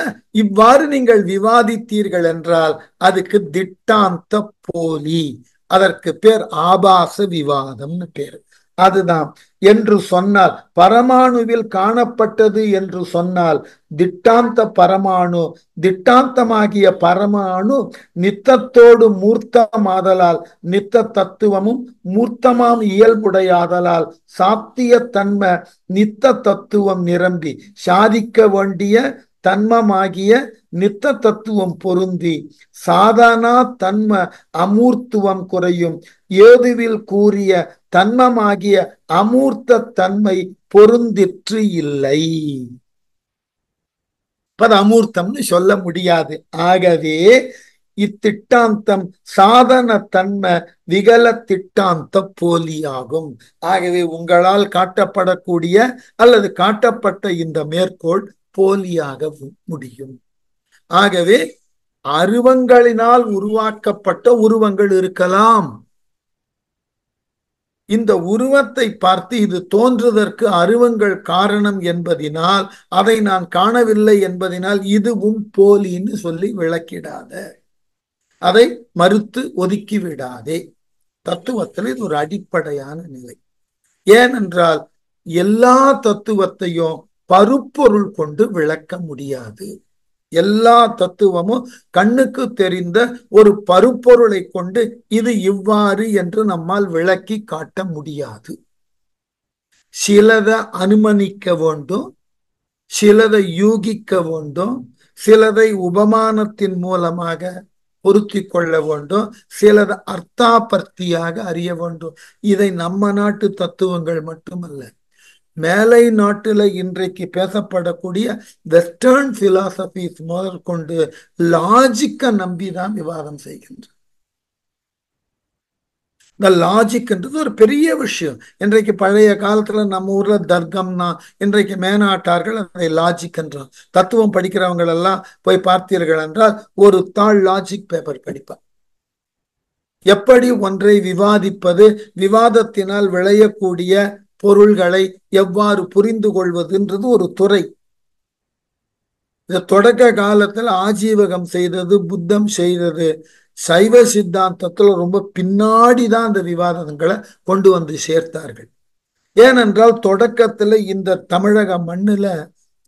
S1: இவ்வாறு நீங்கள் விவாதித்தீர்கள் என்றால் அதுக்கு திட்டாந்த போலி அதற்கு பேர் ஆபாச விவாதம்னு பேரு அதுதான் என்று சொன்னால் பரமாணுவில் காணப்பட்டது என்று சொன்னால் திட்டாந்த பரமாணு திட்டாந்தமாகிய பரமாணு நித்தத்தோடு மூர்த்தமாதலால் நித்த தத்துவமும் மூர்த்தமாம் இயல்புடையாதலால் சாத்திய தன்ம நித்த தத்துவம் நிரம்பி சாதிக்க வேண்டிய தன்மமாகிய நித்த தத்துவம் பொருந்தி சாதனா தன்ம அமூர்த்துவம் குறையும் ஏதுவில் கூறிய தன்மமாகிய அமூர்த்த தன்மை பொருந்திற்று இல்லை அது அமூர்த்தம்னு சொல்ல முடியாது ஆகவே இத்திட்டாந்தம் சாதன தன்மை விகல திட்டாந்த போலியாகும் ஆகவே உங்களால் காட்டப்படக்கூடிய அல்லது காட்டப்பட்ட இந்த மேற்கோள் போலியாக முடியும் ஆகவே அருவங்களினால் உருவாக்கப்பட்ட உருவங்கள் இருக்கலாம் இந்த உருவத்தை பார்த்து இது தோன்றுவதற்கு அருவங்கள் காரணம் என்பதினால் அதை நான் காணவில்லை என்பதினால் இதுவும் போலின்னு சொல்லி விளக்கிடாத அதை மறுத்து ஒதுக்கி விடாதே தத்துவத்தில் இது ஒரு அடிப்படையான நிலை ஏனென்றால் எல்லா தத்துவத்தையும் பருப்பொருள் கொண்டு விளக்க முடியாது எல்லா தத்துவமும் கண்ணுக்கு தெரிந்த ஒரு பருப்பொருளை கொண்டு இது இவ்வாறு என்று நம்மால் விளக்கி காட்ட முடியாது சிலதை அனுமதிக்க வேண்டும் சிலதை யூகிக்க வேண்டும் சிலதை உபமானத்தின் மூலமாக பொருத்தி கொள்ள வேண்டும் சிலது அர்த்தாபர்த்தியாக அறிய வேண்டும் இதை நம்ம நாட்டு தத்துவங்கள் மட்டுமல்ல மேலை நாட்டில் இன்றைக்கு பேசப்படக்கூடிய வெஸ்டர்ன் பிலாசபிஸ் முதற்கொண்டு லாஜிக்கை நம்பி தான் விவாதம் செய்கின்ற இந்த லாஜிக்ன்றது ஒரு பெரிய விஷயம் இன்றைக்கு பழைய காலத்துல நம்ம ஊர்ல தர்க்கம்னா இன்றைக்கு மேனாட்டார்கள் அதை லாஜிக் என்றான் தத்துவம் படிக்கிறவங்கள் எல்லாம் போய் பார்த்தீர்கள் என்றால் ஒரு தாள் லாஜிக் பேப்பர் படிப்பார் எப்படி ஒன்றை விவாதிப்பது விவாதத்தினால் விளையக்கூடிய பொருள்களை எவ்வாறு புரிந்து கொள்வதுன்றது ஒரு துறை இந்த தொடக்க காலத்தில் ஆஜீவகம் செய்தது புத்தம் செய்தது சைவ சித்தாந்தத்தில் ரொம்ப பின்னாடி தான் அந்த விவாதங்களை கொண்டு வந்து சேர்த்தார்கள் ஏனென்றால் தொடக்கத்தில் இந்த தமிழக மண்ணில்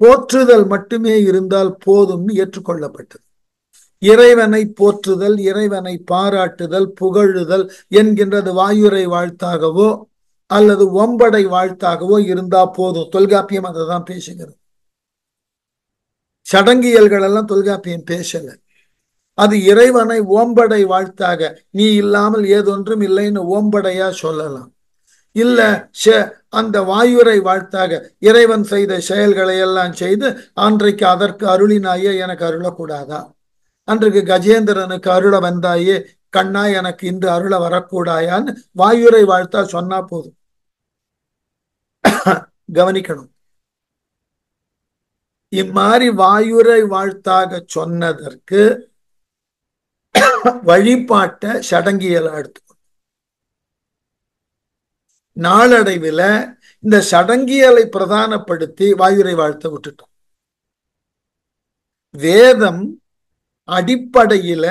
S1: போற்றுதல் மட்டுமே இருந்தால் போதும்னு ஏற்றுக்கொள்ளப்பட்டது இறைவனை போற்றுதல் இறைவனை பாராட்டுதல் புகழுதல் என்கின்றது வாயுரை வாழ்த்தாகவோ அல்லது ஒம்படை வாழ்த்தாகவோ இருந்தா போதும் தொல்காப்பியம் அதை தான் பேசுகிறது சடங்கியல்கள் எல்லாம் தொல்காப்பியம் பேசல அது இறைவனை ஓம்படை வாழ்த்தாக நீ இல்லாமல் ஏதொன்றும் இல்லைன்னு ஓம்படையா சொல்லலாம் இல்ல அந்த வாயுரை வாழ்த்தாக இறைவன் செய்த செயல்களை எல்லாம் செய்து அன்றைக்கு அதற்கு அருளினாயே எனக்கு அருளக்கூடாதா அன்றைக்கு கஜேந்திரனுக்கு அருள வந்தாயே கண்ணா எனக்கு இன்று அருள வரக்கூடாயான்னு வாயுரை வாழ்த்தா சொன்னா போதும் கவனிக்கணும் இம்மாறி வாயுரை வாழ்த்தாக சொன்னதற்கு வழிபாட்ட சடங்கியல எடுத்துக்கணும் நாளடைவில் இந்த சடங்கியலை பிரதானப்படுத்தி வாயுரை வாழ்த்த விட்டுட்டோம் வேதம் அடிப்படையில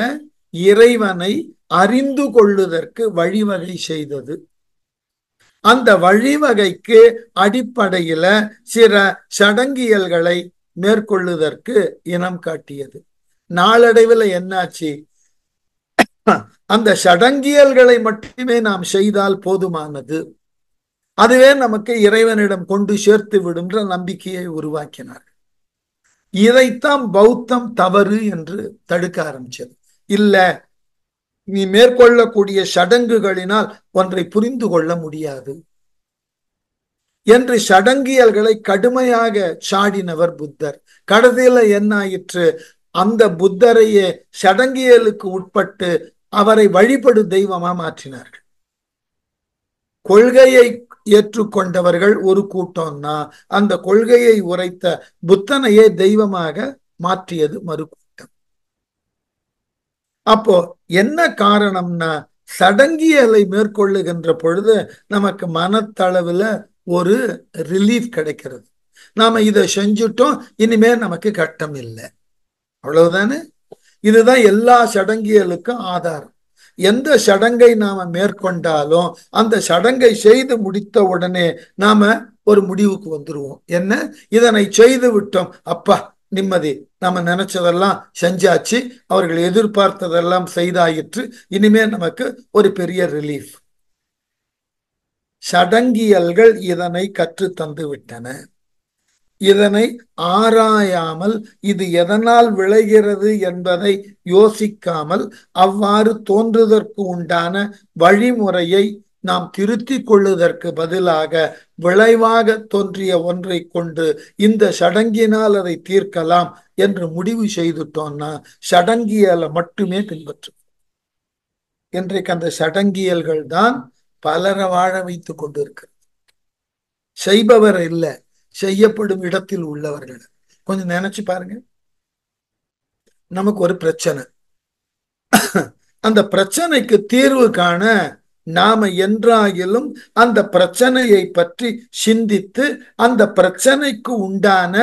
S1: இறைவனை அறிந்து கொள்ளுதற்கு வழிவகை செய்தது அந்த வழிவகைக்கு அடிப்படையில சில சடங்கியல்களை மேற்கொள்ளுதற்கு இனம் காட்டியது நாளடைவில் என்னாச்சு அந்த சடங்கியல்களை மட்டுமே நாம் செய்தால் போதுமானது அதுவே நமக்கு இறைவனிடம் கொண்டு சேர்த்து விடுன்ற நம்பிக்கையை உருவாக்கினார் இதைத்தான் பௌத்தம் தவறு என்று தடுக்க ஆரம்பிச்சது இல்ல நீ மேற்கொள்ளக்கூடிய சடங்குகளினால் ஒன்றை புரிந்து கொள்ள முடியாது என்று சடங்கியல்களை கடுமையாக சாடினவர் புத்தர் கடைசியில என்னாயிற்று ஆயிற்று அந்த புத்தரையே சடங்கியலுக்கு உட்பட்டு அவரை வழிபடு தெய்வமா மாற்றினார்கள் கொள்கையை ஏற்றுக்கொண்டவர்கள் ஒரு கூட்டம்னா அந்த கொள்கையை உரைத்த புத்தனையே தெய்வமாக மாற்றியது மறு அப்போ என்ன காரணம்னா சடங்கியலை மேற்கொள்ளுகின்ற பொழுது நமக்கு மனத்தளவுல ஒரு ரிலீஃப் கிடைக்கிறது நாம இதை செஞ்சுட்டோம் இனிமே நமக்கு கட்டம் இல்லை அவ்வளவுதானே இதுதான் எல்லா சடங்கியலுக்கும் ஆதாரம் எந்த சடங்கை நாம மேற்கொண்டாலும் அந்த சடங்கை செய்து முடித்த உடனே நாம ஒரு முடிவுக்கு வந்துருவோம் என்ன இதனை செய்து விட்டோம் அப்பா நிம்மதி நம்ம நினைச்சதெல்லாம் செஞ்சாச்சு அவர்கள் எதிர்பார்த்ததெல்லாம் செய்தாயிற்று இனிமே நமக்கு ஒரு பெரிய ரிலீஃப் சடங்கியல்கள் இதனை கற்று தந்து விட்டன இதனை ஆராயாமல் இது எதனால் விளைகிறது என்பதை யோசிக்காமல் அவ்வாறு தோன்றுவதற்கு உண்டான வழிமுறையை நாம் திருத்திக் கொள்வதற்கு பதிலாக விளைவாக தோன்றிய ஒன்றை கொண்டு இந்த சடங்கினால் அதை தீர்க்கலாம் என்று முடிவு செய்துட்டோம்னா சடங்கியலை மட்டுமே பின்பற்றும் இன்றைக்கு அந்த சடங்கியல்கள் தான் பலரை வாழ வைத்துக் கொண்டிருக்கிறது செய்பவர் இல்லை செய்யப்படும் இடத்தில் உள்ளவர்கள் கொஞ்சம் நினைச்சு பாருங்க நமக்கு ஒரு பிரச்சனை அந்த பிரச்சனைக்கு தீர்வு காண நாம என்றாயிலும் அந்த பிரச்சனையை பற்றி சிந்தித்து அந்த பிரச்சனைக்கு உண்டான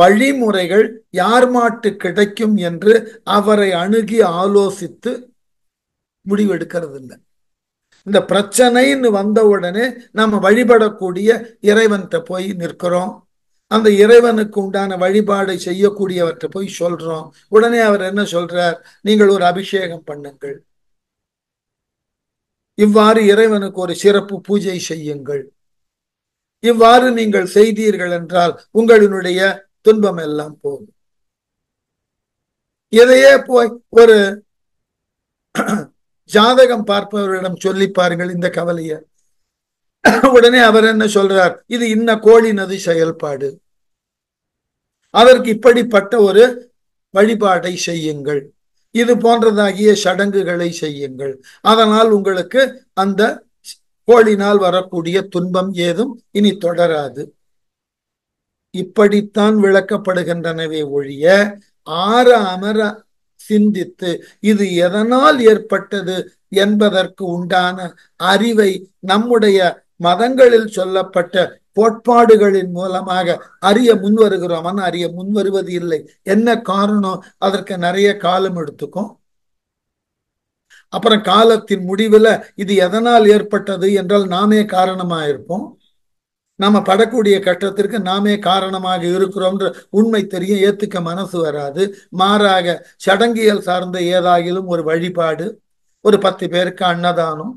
S1: வழிமுறைகள் யார் மாட்டு கிடைக்கும் என்று அவரை அணுகி ஆலோசித்து முடிவெடுக்கிறது இல்லை இந்த பிரச்சனைன்னு வந்த உடனே நம்ம வழிபடக்கூடிய இறைவன்கிட்ட போய் நிற்கிறோம் அந்த இறைவனுக்கு உண்டான வழிபாடை செய்யக்கூடியவற்றை போய் சொல்றோம் உடனே அவர் என்ன சொல்றார் நீங்கள் ஒரு அபிஷேகம் பண்ணுங்கள் இவ்வாறு இறைவனுக்கு ஒரு சிறப்பு பூஜை செய்யுங்கள் இவ்வாறு நீங்கள் செய்தீர்கள் என்றால் உங்களினுடைய துன்பம் எல்லாம் போகும் இதையே போய் ஒரு <clears throat> ஜாதகம் பார்ப்பவரிடம் சொல்லி பாருங்கள் இந்த கவலைய உடனே அவர் என்ன சொல்றார் இது இன்ன கோழினது செயல்பாடு அதற்கு இப்படிப்பட்ட ஒரு வழிபாட்டை செய்யுங்கள் இது போன்றதாகிய சடங்குகளை செய்யுங்கள் அதனால் உங்களுக்கு அந்த கோழினால் வரக்கூடிய துன்பம் ஏதும் இனி தொடராது இப்படித்தான் விளக்கப்படுகின்றனவே ஒழிய ஆற அமர சிந்தித்து இது எதனால் ஏற்பட்டது என்பதற்கு உண்டான அறிவை நம்முடைய மதங்களில் சொல்லப்பட்ட கோட்பாடுகளின் மூலமாக அறிய முன் வருகிறோம் ஆனால் அறிய முன் வருவது இல்லை என்ன காரணம் அதற்கு நிறைய காலம் எடுத்துக்கும் அப்புறம் காலத்தின் முடிவில் இது எதனால் ஏற்பட்டது என்றால் நாமே காரணமாக இருப்போம் நாம படக்கூடிய கட்டத்திற்கு நாமே காரணமாக இருக்கிறோம்ன்ற உண்மை தெரியும் ஏத்துக்க மனசு வராது மாறாக சடங்கியல் சார்ந்த ஏதாகிலும் ஒரு வழிபாடு ஒரு பத்து பேருக்கு அன்னதானம்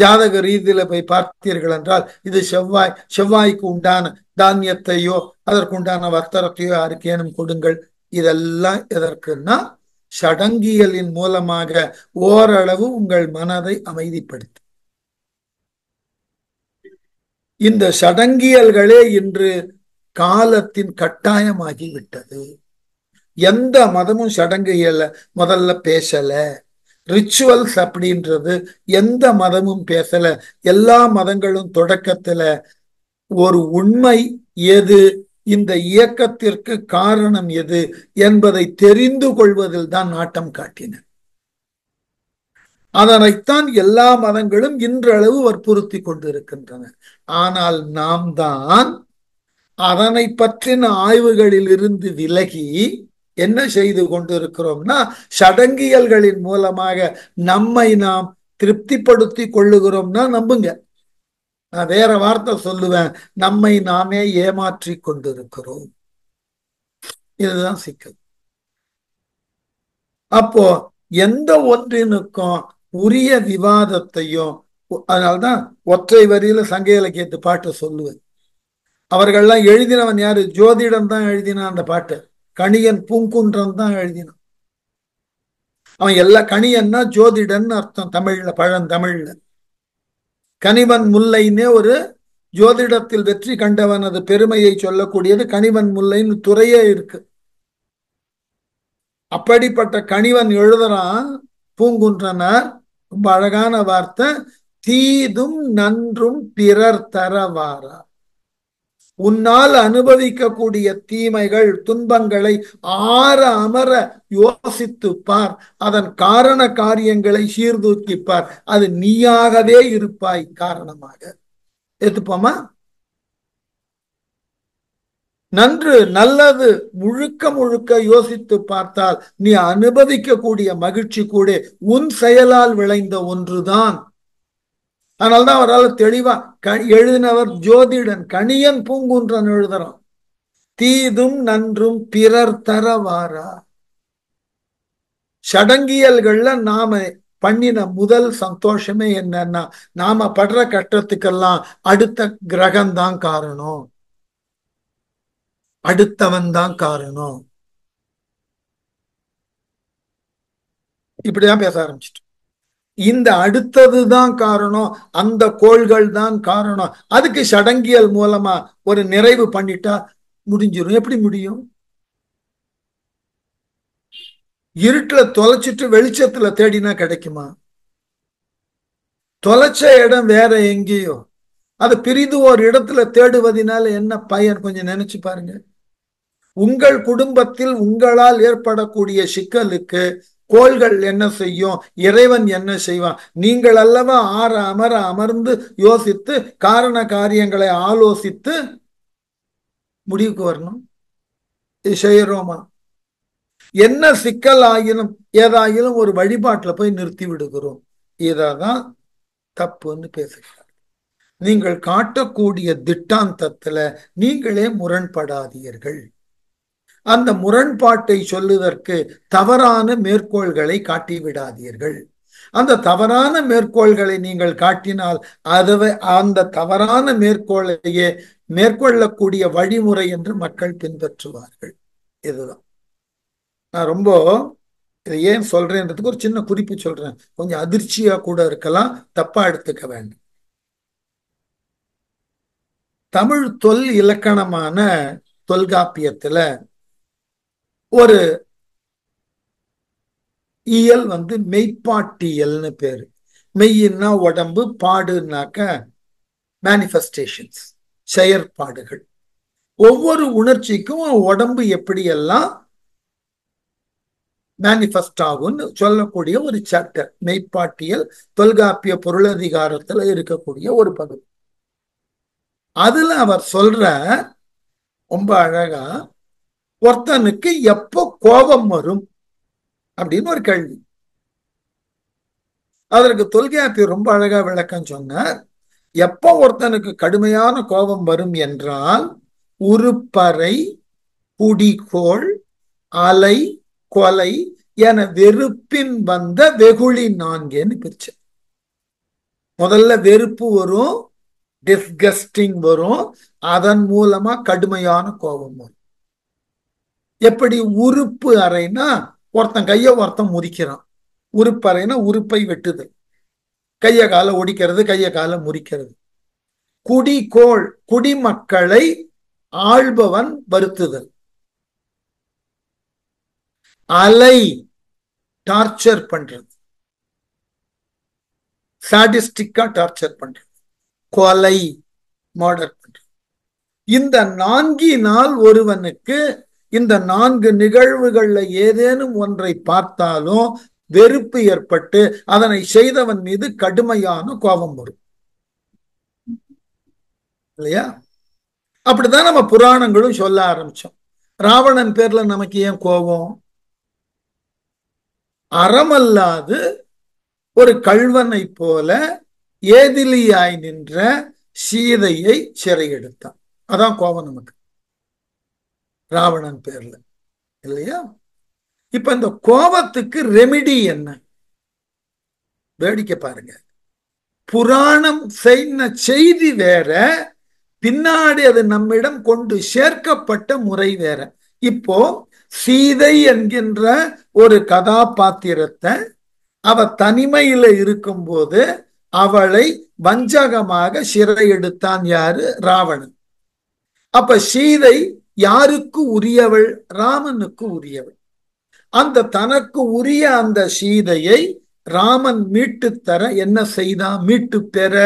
S1: ஜாதக ரீதியில போய் பார்த்தீர்கள் என்றால் இது செவ்வாய் செவ்வாய்க்கு உண்டான தானியத்தையோ அதற்குண்டான வர்த்தரத்தையோ யாருக்கேனும் கொடுங்கள் இதெல்லாம் எதற்குன்னா சடங்கியலின் மூலமாக ஓரளவு உங்கள் மனதை அமைதிப்படுத்து இந்த சடங்கியல்களே இன்று காலத்தின் கட்டாயமாகி விட்டது எந்த மதமும் சடங்கியல முதல்ல பேசலை ரிச்சுவல்ஸ் அப்படின்றது எந்த மதமும் பேசல எல்லா மதங்களும் தொடக்கத்துல ஒரு உண்மை எது இந்த இயக்கத்திற்கு காரணம் எது என்பதை தெரிந்து கொள்வதில் தான் நாட்டம் காட்டின அதனைத்தான் எல்லா மதங்களும் இன்றளவு வற்புறுத்தி கொண்டிருக்கின்றன ஆனால் நாம் தான் அதனை பற்றின ஆய்வுகளில் இருந்து விலகி என்ன செய்து கொண்டிருக்கிறோம்னா சடங்கியல்களின் மூலமாக நம்மை நாம் திருப்திப்படுத்தி கொள்ளுகிறோம்னா நம்புங்க நான் வேற வார்த்தை சொல்லுவேன் நம்மை நாமே ஏமாற்றி கொண்டிருக்கிறோம் இதுதான் சிக்கல் அப்போ எந்த ஒன்றினுக்கும் உரிய விவாதத்தையும் அதனால்தான் ஒற்றை வரியில சங்க இலக்கியத்து பாட்டை சொல்லுவேன் அவர்கள்லாம் எழுதினவன் யாரு ஜோதிடம் தான் எழுதினான் அந்த பாட்டு கணியன் பூங்குன்றம் தான் எழுதினான் அவன் எல்லா கணியன்னா ஜோதிடன் அர்த்தம் தமிழ்ல பழந்தமிழ்ல கனிவன் முல்லைன்னே ஒரு ஜோதிடத்தில் வெற்றி கண்டவனது பெருமையை சொல்லக்கூடியது கணிவன் முல்லைன்னு துறையே இருக்கு அப்படிப்பட்ட கணிவன் எழுதுறான் பூங்குன்றனார் ரொம்ப அழகான வார்த்தை தீதும் நன்றும் பிறர் தரவாரா உன்னால் அனுபவிக்கக்கூடிய தீமைகள் துன்பங்களை ஆற அமர யோசித்து பார் அதன் காரண காரியங்களை சீர்தூக்கி பார் அது நீயாகவே இருப்பாய் காரணமாக எடுத்துப்போமா நன்று நல்லது முழுக்க முழுக்க யோசித்து பார்த்தால் நீ அனுபவிக்கக்கூடிய மகிழ்ச்சி கூட உன் செயலால் விளைந்த ஒன்றுதான் அதனால தான் அவரால் தெளிவா எழுதினவர் ஜோதிடன் கணியன் பூங்குன்றன் எழுதுறான் தீதும் நன்றும் பிறர் தரவாரா சடங்கியல்கள்ல நாம பண்ணின முதல் சந்தோஷமே என்னன்னா நாம படுற கஷ்டத்துக்கெல்லாம் அடுத்த கிரகம்தான் காரணம் அடுத்தவன் தான் காரணம் இப்படிதான் பேச ஆரம்பிச்சிட்டு இந்த அடுத்தது தான் காரணம் அந்த கோள்கள் தான் காரணம் அதுக்கு சடங்கியல் மூலமா ஒரு நிறைவு பண்ணிட்டா முடிஞ்சிடும் எப்படி முடியும் இருட்டுல தொலைச்சிட்டு வெளிச்சத்துல தேடினா கிடைக்குமா தொலைச்ச இடம் வேற எங்கேயோ அது பிரிது ஒரு இடத்துல தேடுவதனால என்ன பயன் கொஞ்சம் நினைச்சு பாருங்க உங்கள் குடும்பத்தில் உங்களால் ஏற்படக்கூடிய சிக்கலுக்கு கோள்கள் என்ன செய்யும் இறைவன் என்ன செய்வான் நீங்கள் அல்லவா ஆற அமர அமர்ந்து யோசித்து காரண காரியங்களை ஆலோசித்து முடிவுக்கு வரணும் செய்யறோமா என்ன சிக்கல் ஆகினும் ஏதாயிலும் ஒரு வழிபாட்டில் போய் நிறுத்தி விடுகிறோம் இதான் தப்புன்னு பேசுகிறார் நீங்கள் காட்டக்கூடிய திட்டாந்தத்துல நீங்களே முரண்படாதீர்கள் அந்த முரண்பாட்டை சொல்லுவதற்கு தவறான மேற்கோள்களை காட்டிவிடாதீர்கள் அந்த தவறான மேற்கோள்களை நீங்கள் காட்டினால் அதுவே அந்த தவறான மேற்கோளையே மேற்கொள்ளக்கூடிய வழிமுறை என்று மக்கள் பின்பற்றுவார்கள் இதுதான் நான் ரொம்ப இதை ஏன் சொல்றேன்றதுக்கு ஒரு சின்ன குறிப்பு சொல்றேன் கொஞ்சம் அதிர்ச்சியா கூட இருக்கலாம் தப்பா எடுத்துக்க வேண்டும் தமிழ் தொல் இலக்கணமான தொல்காப்பியத்துல ஒரு இயல் வந்து மெய்ப்பாட்டியல்னு பேரு மெய்யின்னா உடம்பு பாடுனாக்க மேனிஃபெஸ்டேஷன்ஸ் செயற்பாடுகள் ஒவ்வொரு உணர்ச்சிக்கும் உடம்பு எப்படியெல்லாம் மேனிஃபெஸ்ட் ஆகும்னு சொல்லக்கூடிய ஒரு சாப்டர் மெய்ப்பாட்டியல் தொல்காப்பிய பொருளதிகாரத்துல இருக்கக்கூடிய ஒரு பகுதி அதுல அவர் சொல்ற ரொம்ப அழகா ஒருத்தனுக்கு எப்போ கோபம் வரும் அப்படின்னு ஒரு கேள்வி அதற்கு தொல்கையாத்தி ரொம்ப அழகா விளக்கம் சொன்னார் எப்போ ஒருத்தனுக்கு கடுமையான கோபம் வரும் என்றால் உருப்பறை குடிகோள் அலை கொலை என வெறுப்பின் வந்த வெகுளி நான்கேன்னு பிரிச்ச முதல்ல வெறுப்பு வரும் டிஸ்கஸ்டிங் வரும் அதன் மூலமா கடுமையான கோபம் வரும் எப்படி உறுப்பு அறைனா ஒருத்தன் கையை ஒருத்தன் முறிக்கிறான் உறுப்பு அறைனா உறுப்பை வெட்டுது கையை காலை ஒடிக்கிறது கையை காலை முறிக்கிறது குடிகோள் குடிமக்களை ஆள்பவன் வருத்துதல் அலை டார்ச்சர் பண்றது சாடிஸ்டிக்கா டார்ச்சர் பண்றது கொலை மர்டர் பண்றது இந்த நான்கினால் ஒருவனுக்கு இந்த நான்கு நிகழ்வுகள்ல ஏதேனும் ஒன்றை பார்த்தாலும் வெறுப்பு ஏற்பட்டு அதனை செய்தவன் மீது கடுமையான கோபம் வரும் இல்லையா அப்படிதான் நம்ம புராணங்களும் சொல்ல ஆரம்பிச்சோம் ராவணன் பேர்ல நமக்கு ஏன் கோபம் அறமல்லாது ஒரு கல்வனை போல ஏதிலியாய் நின்ற சீதையை சிறையெடுத்தான் அதான் கோபம் நமக்கு ராவணன் பேர்ல இல்லையா இப்ப இந்த கோபத்துக்கு ரெமிடி என்ன வேடிக்கை பாருங்க புராணம் செய்ன செய்தி வேற பின்னாடி அது நம்மிடம் கொண்டு சேர்க்கப்பட்ட முறை வேற இப்போ சீதை என்கின்ற ஒரு கதாபாத்திரத்தை அவ தனிமையில இருக்கும்போது அவளை வஞ்சகமாக சிறை எடுத்தான் யாரு ராவணன் அப்ப சீதை யாருக்கு உரியவள் ராமனுக்கு உரியவள் அந்த தனக்கு உரிய அந்த சீதையை ராமன் மீட்டு தர என்ன செய்தான் மீட்டு பெற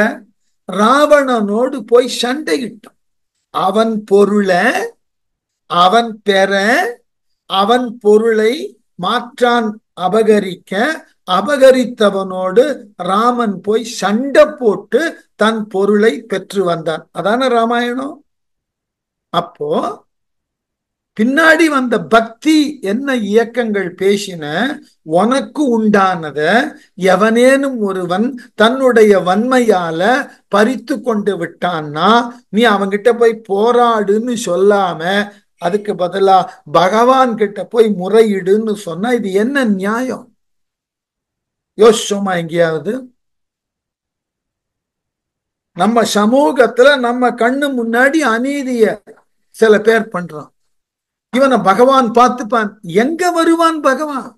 S1: ராவணனோடு போய் சண்டையிட்டான் அவன் பொருளை அவன் பெற அவன் பொருளை மாற்றான் அபகரிக்க அபகரித்தவனோடு ராமன் போய் சண்டை போட்டு தன் பொருளை பெற்று வந்தான் அதான ராமாயணம் அப்போ பின்னாடி வந்த பக்தி என்ன இயக்கங்கள் பேசின உனக்கு உண்டானத எவனேனும் ஒருவன் தன்னுடைய வன்மையால பறித்து கொண்டு விட்டான்னா நீ அவங்கிட்ட போய் போராடுன்னு சொல்லாம அதுக்கு பதிலா பகவான் கிட்ட போய் முறையிடுன்னு சொன்னா இது என்ன நியாயம் யோசிச்சோமா எங்கேயாவது நம்ம சமூகத்துல நம்ம கண்ணு முன்னாடி அநீதிய சில பேர் பண்றோம் இவனை பகவான் பார்த்துப்பான் எங்க வருவான் பகவான்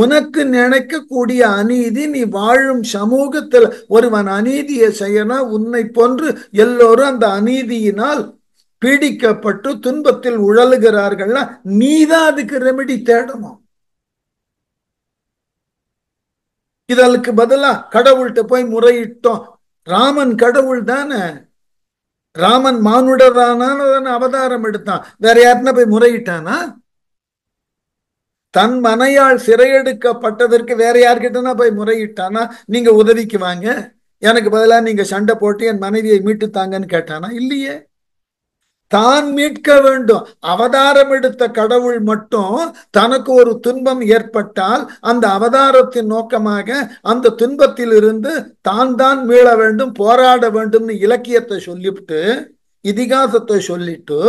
S1: உனக்கு நினைக்கக்கூடிய அநீதி நீ வாழும் சமூகத்தில் ஒருவன் அநீதியை செய்யனா உன்னை போன்று எல்லோரும் அந்த அநீதியினால் பீடிக்கப்பட்டு துன்பத்தில் உழலுகிறார்கள்னா நீதான் அதுக்கு ரெமெடி தேடணும் இதற்கு பதிலா கடவுள்கிட்ட போய் முறையிட்டோம் ராமன் கடவுள் தானே ராமன் மானுடரானான்னு அவதாரம் எடுத்தான் வேற யாருன்னா போய் முறையிட்டானா தன் மனையால் சிறையெடுக்கப்பட்டதற்கு வேற யார்கிட்டனா போய் முறையிட்டானா நீங்க உதவிக்கு வாங்க எனக்கு பதிலாக நீங்க சண்டை போட்டு என் மனைவியை மீட்டுத்தாங்கன்னு கேட்டானா இல்லையே தான் மீட்க வேண்டும் அவதாரம் எடுத்த கடவுள் மட்டும் தனக்கு ஒரு துன்பம் ஏற்பட்டால் அந்த அவதாரத்தின் நோக்கமாக அந்த துன்பத்திலிருந்து தான் தான் மீள வேண்டும் போராட வேண்டும்னு இலக்கியத்தை சொல்லிவிட்டு இதிகாசத்தை சொல்லிட்டு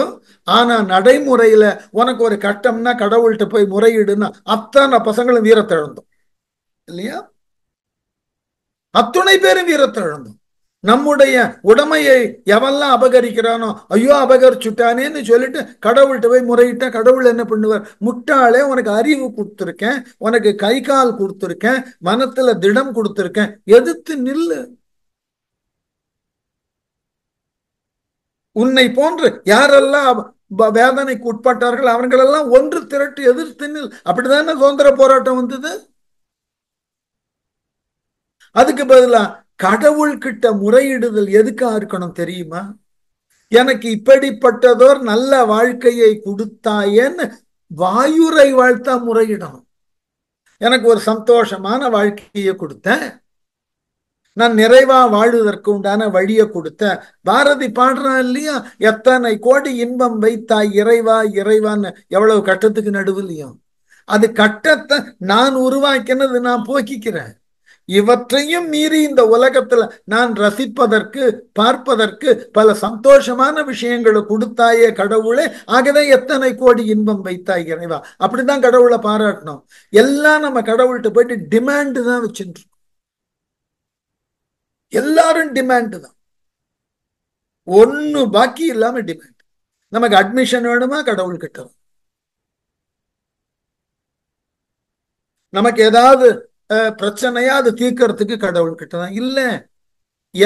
S1: ஆனா நடைமுறையில உனக்கு ஒரு கட்டம்னா கடவுள்கிட்ட போய் முறையிடுன்னா அத்தனை பசங்களும் வீரத்திழந்தோம் இல்லையா அத்துணை பேரும் வீரத்திழந்தோம் நம்முடைய உடமையை எவெல்லாம் அபகரிக்கிறானோ ஐயோ அபகரிச்சுட்டானேன்னு சொல்லிட்டு கடவுள்கிட்ட போய் முறையிட்டா கடவுள் என்ன பண்ணுவார் முட்டாளே உனக்கு அறிவு கொடுத்துருக்கேன் உனக்கு கை கால் கொடுத்துருக்கேன் மனத்துல திடம் கொடுத்துருக்கேன் எதிர்த்து நில்லு உன்னை போன்று யாரெல்லாம் வேதனைக்கு உட்பட்டார்கள் அவர்களெல்லாம் ஒன்று திரட்டு எதிர்த்து நில் அப்படிதானே சுதந்திர போராட்டம் வந்தது அதுக்கு பதிலாக கடவுள் கிட்ட முறையிடுதல் எதுக்காக இருக்கணும் தெரியுமா எனக்கு இப்படிப்பட்டதோர் நல்ல வாழ்க்கையை கொடுத்தாயேன்னு வாயுரை வாழ்த்தா முறையிடணும் எனக்கு ஒரு சந்தோஷமான வாழ்க்கையை கொடுத்தேன் நான் நிறைவா வாழ்வதற்கு உண்டான வழியை கொடுத்த பாரதி பாடுறான் இல்லையா எத்தனை கோடி இன்பம் வைத்தா இறைவா இறைவான்னு எவ்வளவு கட்டத்துக்கு நடுவில்லையும் அது கட்டத்தை நான் உருவாக்கினது நான் போக்கிக்கிறேன் இவற்றையும் மீறி இந்த உலகத்துல நான் ரசிப்பதற்கு பார்ப்பதற்கு பல சந்தோஷமான விஷயங்களை கொடுத்தாயே கடவுளே ஆகவே எத்தனை கோடி இன்பம் வைத்தாய் இறைவா அப்படிதான் கடவுளை பாராட்டணும் எல்லாம் நம்ம கடவுள்கிட்ட போயிட்டு டிமாண்டு தான் வச்சுட்டு எல்லாரும் டிமாண்டு தான் ஒன்னு பாக்கி இல்லாம டிமாண்ட் நமக்கு அட்மிஷன் வேணுமா கடவுள் கிட்ட நமக்கு ஏதாவது பிரச்சனையா அதை தீர்க்கறதுக்கு கடவுள் கிட்டதான் இல்ல